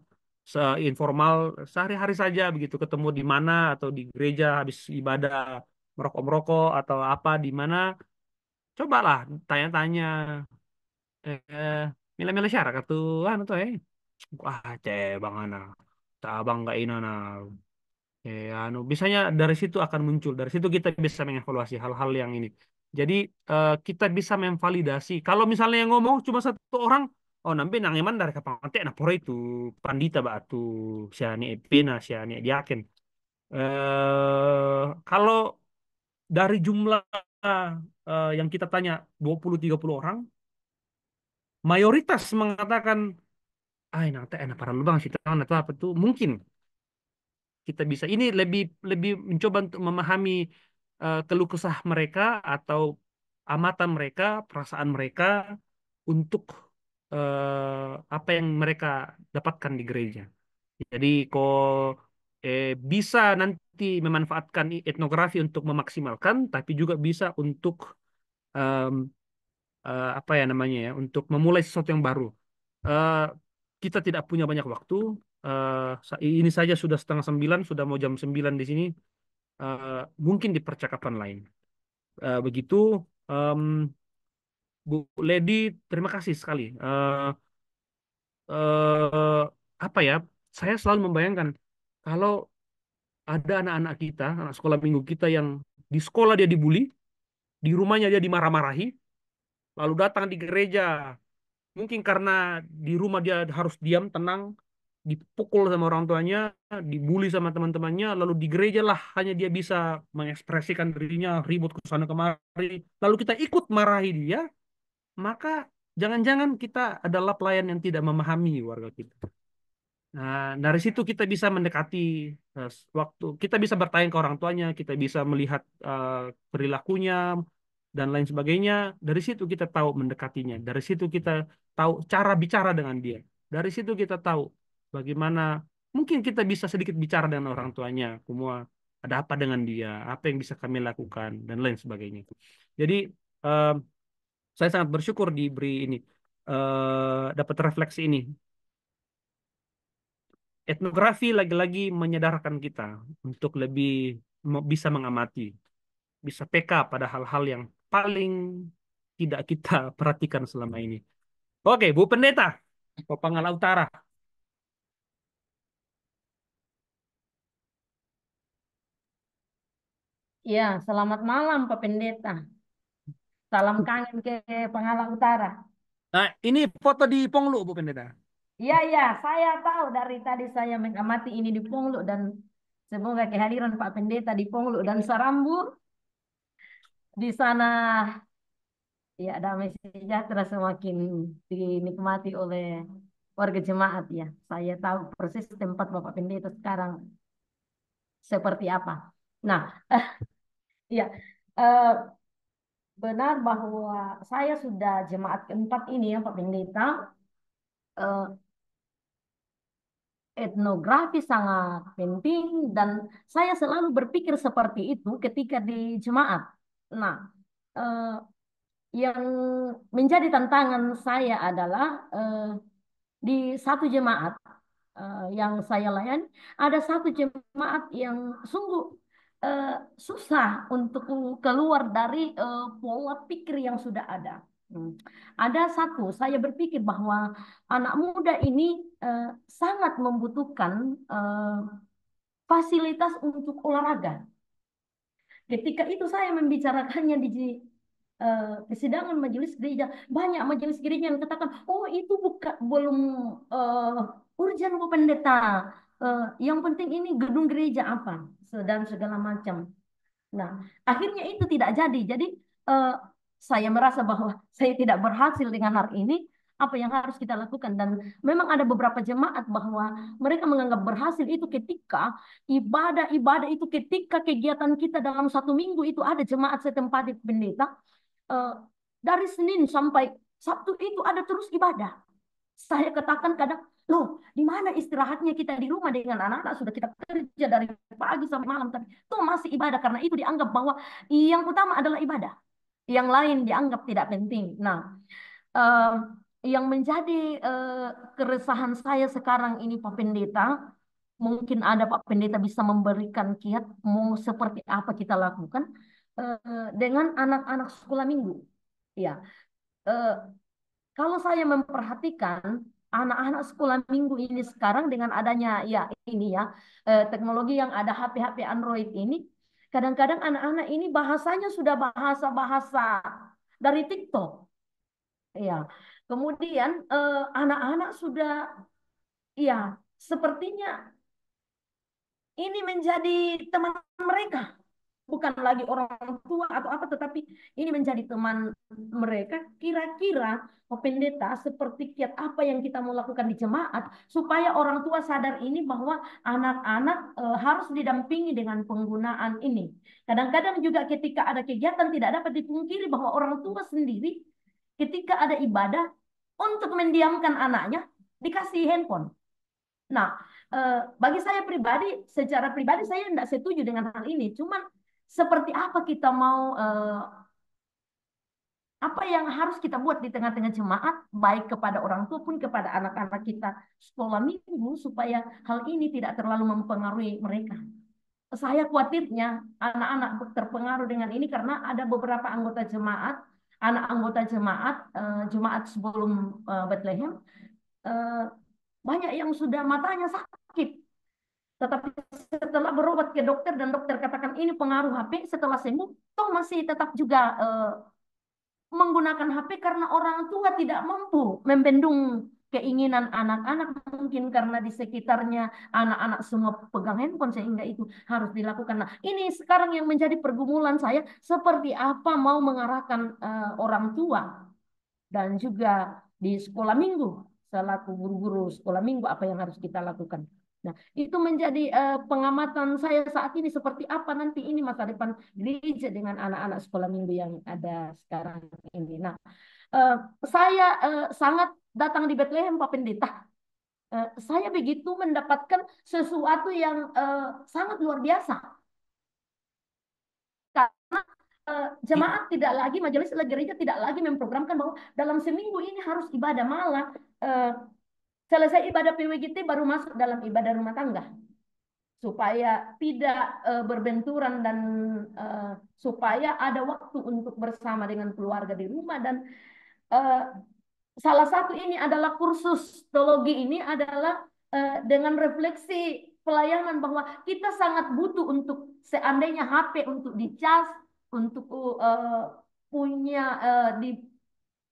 informal sehari-hari saja begitu ketemu di mana atau di gereja habis ibadah merokok-merokok atau apa di mana cobalah tanya-tanya eh mila-mila syarat tuh anu tuh eh wah cebang anak tabang gak ina nah ya, anu biasanya dari situ akan muncul dari situ kita bisa mengevaluasi hal-hal yang ini jadi eh, kita bisa memvalidasi kalau misalnya yang ngomong cuma satu orang oh nampi nangeman dari nanti nah pore itu pandita batu siani epina siani diaken eh, kalau dari jumlah eh, yang kita tanya 20-30 orang mayoritas mengatakan ah nah teh enak para lubang sih tahu apa tuh mungkin kita bisa ini lebih lebih mencoba untuk memahami uh, keluh kesah mereka atau amatan mereka, perasaan mereka untuk uh, apa yang mereka dapatkan di gereja. Jadi kok eh, bisa nanti memanfaatkan etnografi untuk memaksimalkan, tapi juga bisa untuk um, uh, apa ya namanya ya, untuk memulai sesuatu yang baru. Uh, kita tidak punya banyak waktu, uh, ini saja sudah setengah sembilan, sudah mau jam sembilan di sini, uh, mungkin di percakapan lain. Uh, begitu, um, Bu Lady, terima kasih sekali. Uh, uh, apa ya? Saya selalu membayangkan kalau ada anak-anak kita, anak sekolah minggu kita yang di sekolah dia dibully, di rumahnya dia dimarah-marahi, lalu datang di gereja mungkin karena di rumah dia harus diam tenang dipukul sama orang tuanya, dibully sama teman-temannya, lalu di gereja lah hanya dia bisa mengekspresikan dirinya, ribut ke sana kemari, lalu kita ikut marahi dia, maka jangan-jangan kita adalah pelayan yang tidak memahami warga kita. Nah, dari situ kita bisa mendekati eh, waktu, kita bisa bertanya ke orang tuanya, kita bisa melihat eh, perilakunya dan lain sebagainya. Dari situ kita tahu mendekatinya, dari situ kita tahu cara bicara dengan dia. Dari situ kita tahu bagaimana mungkin kita bisa sedikit bicara dengan orang tuanya, semua ada apa dengan dia, apa yang bisa kami lakukan dan lain sebagainya. Jadi uh, saya sangat bersyukur diberi ini uh, dapat refleksi ini. Etnografi lagi-lagi menyadarkan kita untuk lebih bisa mengamati, bisa PK pada hal-hal yang paling tidak kita perhatikan selama ini. Oke, Bu Pendeta, Papangal Utara. Ya, selamat malam Pak Pendeta. Salam kangen ke Pangalang Utara. Nah, ini foto di Ponglu Bu Pendeta. Iya, iya, saya tahu dari tadi saya mengamati ini di Ponglu dan semoga kehadiran Pak Pendeta di Ponglu dan Sarambu di sana ya damai sejahtera semakin dinikmati oleh warga jemaat ya. Saya tahu persis tempat Bapak Pendeta sekarang seperti apa. Nah, Iya, uh, benar bahwa saya sudah jemaat keempat ini ya Pak Pendeta. Uh, etnografi sangat penting dan saya selalu berpikir seperti itu ketika di jemaat. Nah, eh, yang menjadi tantangan saya adalah eh, di satu jemaat eh, yang saya layani ada satu jemaat yang sungguh uh, susah untuk keluar dari uh, pola pikir yang sudah ada. Hmm. Ada satu, saya berpikir bahwa anak muda ini uh, sangat membutuhkan uh, fasilitas untuk olahraga. Ketika itu saya membicarakannya di persidangan persidangan majelis gereja, banyak majelis gereja yang katakan, oh itu bukan belum uh, urgen pendeta, Eh, yang penting ini gedung gereja apa dan segala macam. Nah, akhirnya itu tidak jadi. Jadi uh, saya merasa bahwa saya tidak berhasil dengan hal ini, apa yang harus kita lakukan dan memang ada beberapa jemaat bahwa mereka menganggap berhasil itu ketika ibadah-ibadah itu ketika kegiatan kita dalam satu minggu itu ada jemaat setempat di pendeta uh, dari Senin sampai Sabtu itu ada terus ibadah. Saya katakan kadang Loh, di mana istirahatnya kita di rumah dengan anak-anak sudah kita kerja dari pagi sampai malam tapi itu masih ibadah karena itu dianggap bahwa yang utama adalah ibadah. Yang lain dianggap tidak penting. Nah, uh, yang menjadi uh, keresahan saya sekarang ini Pak Pendeta, mungkin ada Pak Pendeta bisa memberikan kiat mau seperti apa kita lakukan uh, dengan anak-anak sekolah minggu. Ya. Uh, kalau saya memperhatikan anak-anak sekolah minggu ini sekarang dengan adanya ya ini ya eh, teknologi yang ada HP-HP Android ini kadang-kadang anak-anak ini bahasanya sudah bahasa-bahasa dari TikTok. Ya. Kemudian eh, anak-anak eh, sudah ya sepertinya ini menjadi teman mereka bukan lagi orang tua atau apa tetapi ini menjadi teman mereka kira-kira oh, pendeta seperti kiat apa yang kita mau lakukan di jemaat supaya orang tua sadar ini bahwa anak-anak eh, harus didampingi dengan penggunaan ini kadang-kadang juga ketika ada kegiatan tidak dapat dipungkiri bahwa orang tua sendiri ketika ada ibadah untuk mendiamkan anaknya dikasih handphone nah eh, bagi saya pribadi, secara pribadi saya tidak setuju dengan hal ini. Cuman seperti apa kita mau eh, apa yang harus kita buat di tengah-tengah jemaat baik kepada orang tua pun kepada anak-anak kita sekolah minggu supaya hal ini tidak terlalu mempengaruhi mereka. Saya khawatirnya anak-anak terpengaruh dengan ini karena ada beberapa anggota jemaat, anak anggota jemaat eh, jemaat sebelum eh, Bethlehem banyak yang sudah matanya sakit tetapi setelah berobat ke dokter dan dokter katakan ini pengaruh HP, setelah sembuh, toh masih tetap juga uh, menggunakan HP karena orang tua tidak mampu membendung keinginan anak-anak mungkin karena di sekitarnya anak-anak semua pegang handphone sehingga itu harus dilakukan. Nah, ini sekarang yang menjadi pergumulan saya seperti apa mau mengarahkan uh, orang tua dan juga di sekolah minggu selaku guru-guru sekolah minggu apa yang harus kita lakukan. Nah, itu menjadi uh, pengamatan saya saat ini seperti apa nanti ini masa depan gereja dengan anak-anak sekolah minggu yang ada sekarang ini. Nah, uh, saya uh, sangat datang di Bethlehem Pak Pendeta. Uh, saya begitu mendapatkan sesuatu yang uh, sangat luar biasa. Karena uh, jemaat tidak lagi majelis gereja tidak lagi memprogramkan bahwa dalam seminggu ini harus ibadah malah uh, Selesai ibadah PWGT baru masuk dalam ibadah rumah tangga. Supaya tidak uh, berbenturan dan uh, supaya ada waktu untuk bersama dengan keluarga di rumah. Dan uh, salah satu ini adalah kursus teologi ini adalah uh, dengan refleksi pelayanan bahwa kita sangat butuh untuk seandainya HP untuk dicas, untuk uh, punya uh, di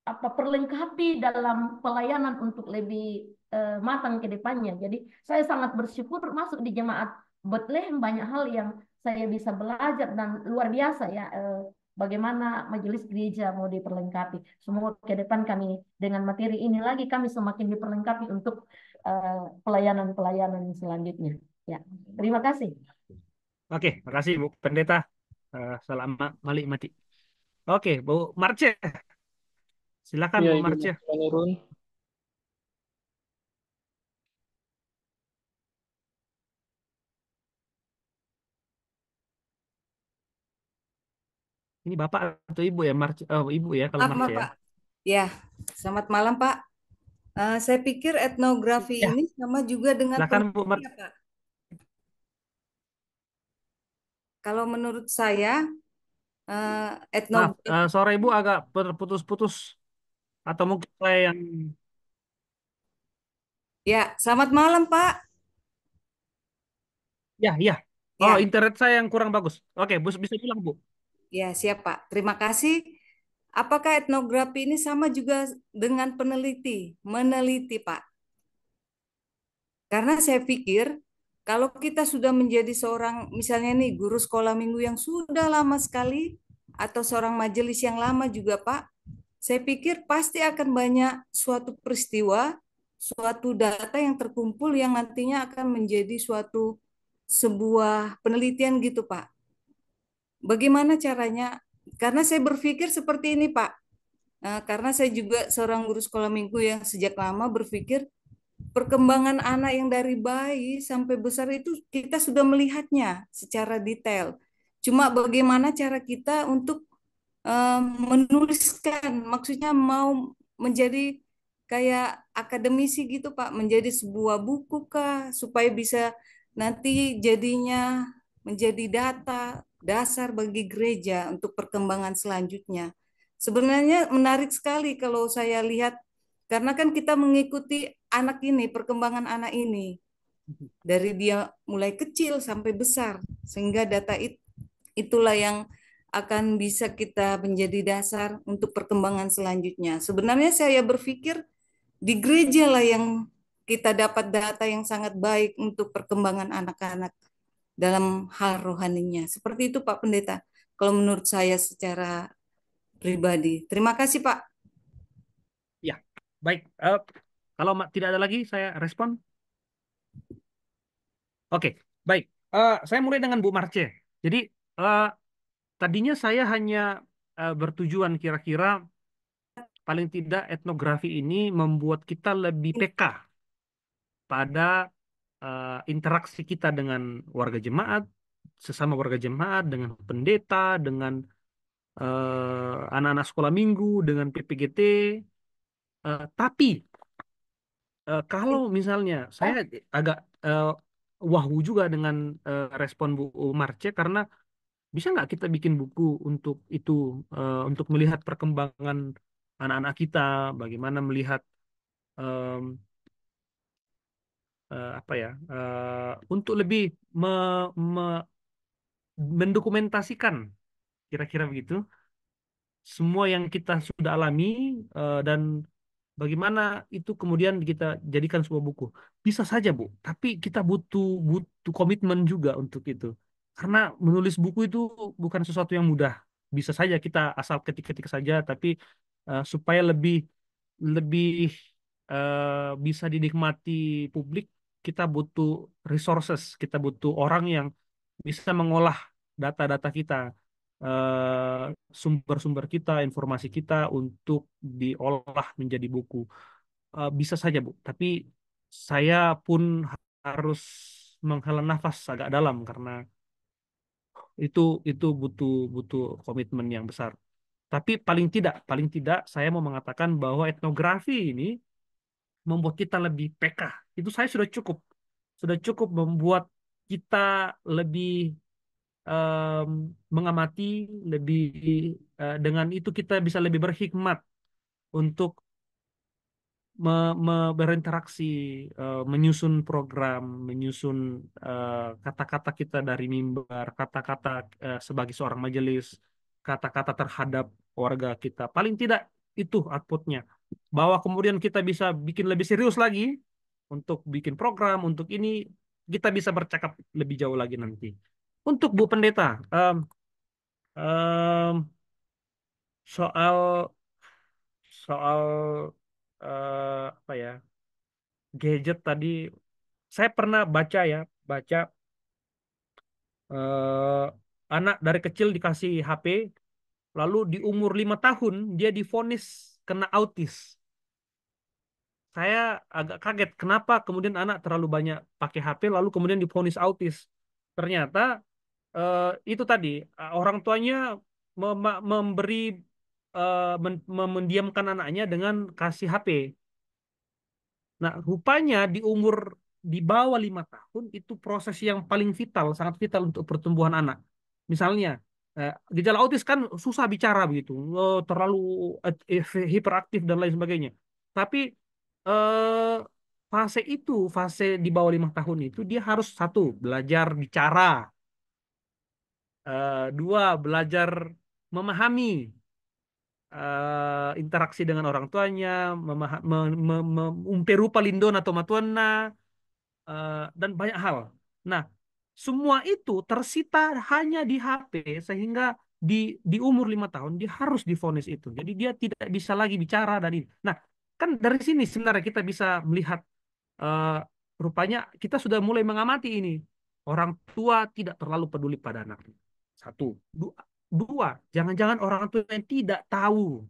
apa perlengkapi dalam pelayanan untuk lebih uh, matang ke depannya. Jadi saya sangat bersyukur masuk di jemaat Bethlehem banyak hal yang saya bisa belajar dan luar biasa ya uh, bagaimana majelis gereja mau diperlengkapi. Semoga ke depan kami dengan materi ini lagi kami semakin diperlengkapi untuk eh, pelayanan-pelayanan uh, selanjutnya. Ya, terima kasih. Oke, terima kasih Bu Pendeta. Uh, selamat malik mati. Oke, Bu Marce. Silakan ya, Bu Marce. Ini Bapak atau Ibu ya, Mar oh, eh, Ibu ya kalau ah, Marc ya. Pak. Ya, selamat malam Pak. Uh, saya pikir etnografi ya. ini sama juga dengan Silakan, Bu Mar ya, Pak. Kalau menurut saya uh, eh, etnografi Maaf, uh, suara Ibu agak terputus putus atau mungkin saya yang Ya, selamat malam, Pak. Ya, ya. ya. Oh, ya. internet saya yang kurang bagus. Oke, Bu bisa bilang, Bu. Ya, siap Pak. Terima kasih. Apakah etnografi ini sama juga dengan peneliti? Meneliti, Pak. Karena saya pikir kalau kita sudah menjadi seorang misalnya nih guru sekolah minggu yang sudah lama sekali atau seorang majelis yang lama juga, Pak, saya pikir pasti akan banyak suatu peristiwa, suatu data yang terkumpul yang nantinya akan menjadi suatu sebuah penelitian gitu, Pak Bagaimana caranya? Karena saya berpikir seperti ini, Pak. Eh, karena saya juga seorang guru sekolah minggu yang sejak lama berpikir perkembangan anak yang dari bayi sampai besar itu kita sudah melihatnya secara detail. Cuma bagaimana cara kita untuk eh, menuliskan, maksudnya mau menjadi kayak akademisi gitu Pak, menjadi sebuah buku kah supaya bisa nanti jadinya menjadi data dasar bagi gereja untuk perkembangan selanjutnya. Sebenarnya menarik sekali kalau saya lihat karena kan kita mengikuti anak ini, perkembangan anak ini dari dia mulai kecil sampai besar sehingga data itulah yang akan bisa kita menjadi dasar untuk perkembangan selanjutnya. Sebenarnya saya berpikir di gereja lah yang kita dapat data yang sangat baik untuk perkembangan anak-anak dalam hal rohaninya. Seperti itu Pak Pendeta, kalau menurut saya secara pribadi. Terima kasih Pak. Ya, baik. Uh, kalau tidak ada lagi, saya respon. Oke, okay, baik. Uh, saya mulai dengan Bu Marce. Jadi, uh, tadinya saya hanya uh, bertujuan kira-kira paling tidak etnografi ini membuat kita lebih peka pada uh, interaksi kita dengan warga jemaat, sesama warga jemaat, dengan pendeta, dengan eh, anak-anak uh, sekolah minggu, dengan PPGT. Uh, eh, tapi uh, kalau misalnya saya agak uh, wahu juga dengan uh, respon Bu Marce karena bisa nggak kita bikin buku untuk itu uh, untuk melihat perkembangan anak-anak kita, bagaimana melihat um, uh, apa ya uh, untuk lebih me, me, mendokumentasikan kira-kira begitu semua yang kita sudah alami uh, dan bagaimana itu kemudian kita jadikan sebuah buku bisa saja bu tapi kita butuh butuh komitmen juga untuk itu karena menulis buku itu bukan sesuatu yang mudah bisa saja kita asal ketik-ketik saja tapi uh, supaya lebih lebih uh, bisa dinikmati publik kita butuh resources, kita butuh orang yang bisa mengolah data-data kita, eh, sumber-sumber kita, informasi kita untuk diolah menjadi buku. Eh, bisa saja, Bu. Tapi saya pun harus menghela nafas agak dalam karena itu itu butuh butuh komitmen yang besar. Tapi paling tidak, paling tidak saya mau mengatakan bahwa etnografi ini membuat kita lebih PK. Itu saya sudah cukup. Sudah cukup membuat kita lebih um, mengamati, lebih uh, dengan itu kita bisa lebih berhikmat untuk me me berinteraksi, uh, menyusun program, menyusun eh, kata-kata uh, kita dari mimbar, kata-kata uh, sebagai seorang majelis, kata-kata terhadap warga kita. Paling tidak itu outputnya bahwa kemudian kita bisa bikin lebih serius lagi untuk bikin program untuk ini kita bisa bercakap lebih jauh lagi nanti. Untuk Bu Pendeta, um, um, soal soal uh, apa ya gadget tadi, saya pernah baca ya baca uh, anak dari kecil dikasih HP, lalu di umur lima tahun dia difonis kena autis. Saya agak kaget kenapa kemudian anak terlalu banyak pakai HP lalu kemudian diponis autis. Ternyata eh, itu tadi eh, orang tuanya mem memberi eh, mendiamkan anaknya dengan kasih HP. Nah, rupanya di umur di bawah lima tahun itu proses yang paling vital, sangat vital untuk pertumbuhan anak. Misalnya, Eh, gejala autis kan susah bicara begitu, eh, terlalu eh, hiperaktif dan lain sebagainya. Tapi eh, fase itu, fase di bawah lima tahun itu dia harus satu belajar bicara, eh, dua belajar memahami eh, interaksi dengan orang tuanya, memperupa me, lindon atau matuana eh, dan banyak hal. Nah, semua itu tersita hanya di HP sehingga di di umur lima tahun dia harus difonis itu. Jadi dia tidak bisa lagi bicara dan Nah, kan dari sini sebenarnya kita bisa melihat uh, rupanya kita sudah mulai mengamati ini. Orang tua tidak terlalu peduli pada anak Satu, dua jangan-jangan orang tua yang tidak tahu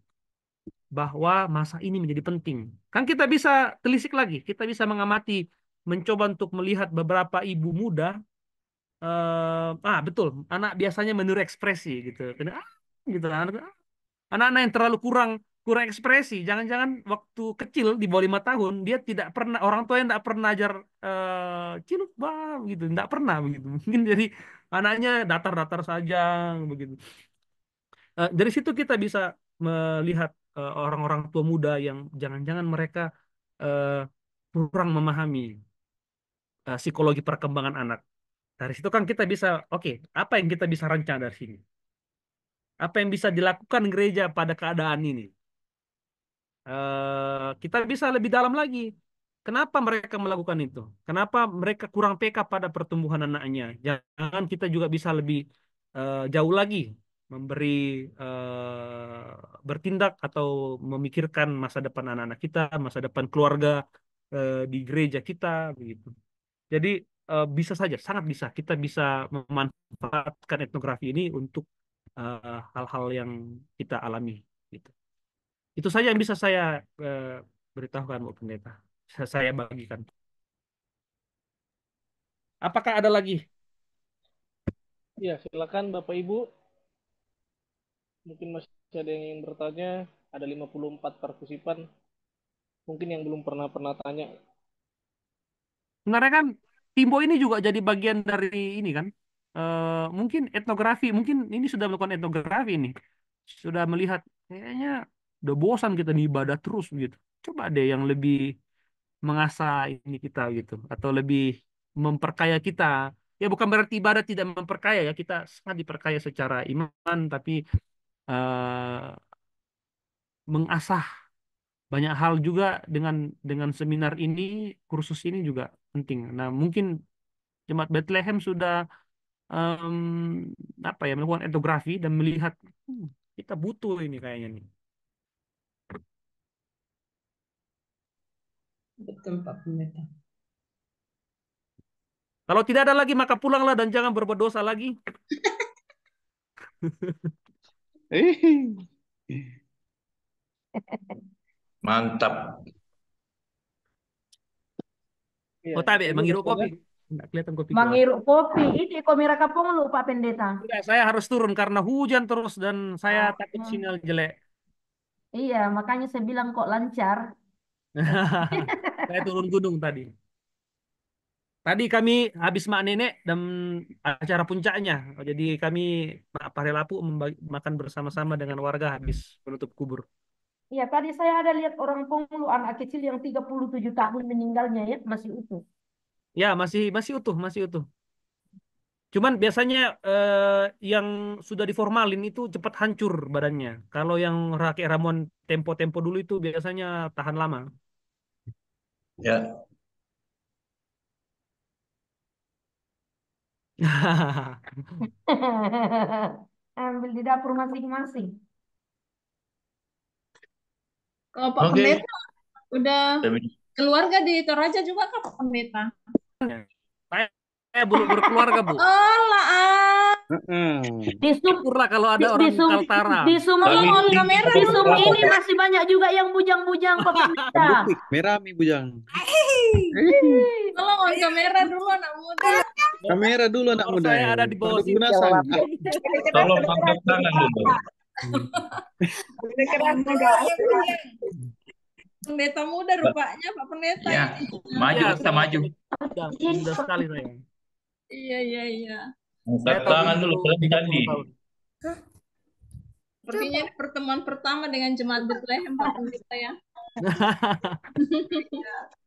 bahwa masa ini menjadi penting. Kan kita bisa telisik lagi, kita bisa mengamati, mencoba untuk melihat beberapa ibu muda uh, ah betul anak biasanya menurut ekspresi gitu ah, gitu anak ah. anak yang terlalu kurang kurang ekspresi jangan-jangan waktu kecil di bawah lima tahun dia tidak pernah orang tua yang tidak pernah ajar uh, eh, ciluk bang gitu tidak pernah begitu mungkin jadi anaknya datar-datar saja begitu uh, dari situ kita bisa melihat orang-orang uh, tua muda yang jangan-jangan mereka uh, kurang memahami uh, psikologi perkembangan anak dari situ kan kita bisa, oke, okay, apa yang kita bisa rencana dari sini? Apa yang bisa dilakukan gereja pada keadaan ini? Uh, kita bisa lebih dalam lagi. Kenapa mereka melakukan itu? Kenapa mereka kurang peka pada pertumbuhan anaknya? Jangan kita juga bisa lebih uh, jauh lagi memberi uh, bertindak atau memikirkan masa depan anak-anak kita, masa depan keluarga uh, di gereja kita begitu. Jadi uh, bisa saja, sangat bisa kita bisa memanfaatkan etnografi ini untuk eh, hal-hal uh, yang kita alami. Gitu. Itu saja yang bisa saya uh, beritahukan, Bu Pendeta. Saya bagikan. Apakah ada lagi? Ya, silakan Bapak Ibu. Mungkin masih ada yang ingin bertanya. Ada 54 partisipan. Mungkin yang belum pernah pernah tanya. Sebenarnya kan Timbo ini juga jadi bagian dari ini kan. Uh, mungkin etnografi, mungkin ini sudah melakukan etnografi nih. Sudah melihat kayaknya udah bosan kita nih ibadah terus gitu. Coba deh yang lebih mengasah ini kita gitu atau lebih memperkaya kita. Ya bukan berarti ibadah tidak memperkaya ya, kita sangat diperkaya secara iman tapi uh, mengasah banyak hal juga dengan dengan seminar ini kursus ini juga penting nah mungkin jemaat Bethlehem sudah um, apa ya melakukan etnografi dan melihat hmm, kita butuh ini kayaknya nih Betul Pak Pendeta. Kalau tidak ada lagi maka pulanglah dan jangan berbuat dosa lagi. Mantap. Iya, oh, tapi menghirup kopi. Nggak kelihatan kopi. Menghirup kopi. Ini mira Kapung lu, Pak Pendeta. Tidak, saya harus turun karena hujan terus dan saya oh. takut sinyal jelek. Iya, makanya saya bilang kok lancar. saya turun gunung tadi. Tadi kami habis mak nenek dan acara puncaknya. Jadi kami Pak Parelapu makan bersama-sama dengan warga habis menutup kubur. Iya, tadi saya ada lihat orang Ponglu anak kecil yang 37 tahun meninggalnya ya, masih utuh. Ya, masih masih utuh, masih utuh. Cuman biasanya eh, yang sudah diformalin itu cepat hancur badannya. Kalau yang rakyat ramuan tempo-tempo dulu itu biasanya tahan lama. Ya. Ambil di dapur masing-masing. Kalau Pak okay. Pendeta udah keluarga di Toraja juga kan Pak Pendeta? Saya buru berkeluarga Bu. Oh lah. Syukurlah kalau ada orang di, Kaltara. Di Sum ini, di Sum ini masih banyak juga yang bujang-bujang Pak Pendeta. Merah mi bujang. Tolong on kamera dulu anak muda. Kamera dulu anak muda. Saya ada di bawah sini. Tolong tangkap tangan dulu. Pendeta muda. Iya, iya. Pendeta muda rupanya Pak Pendeta. Ya, maju ya, kita maju. Muda sekali saya. Iya iya iya. tangan dulu kalau tadi. Sepertinya pertemuan pertama dengan jemaat Betlehem Pak Pendeta ya. Iya.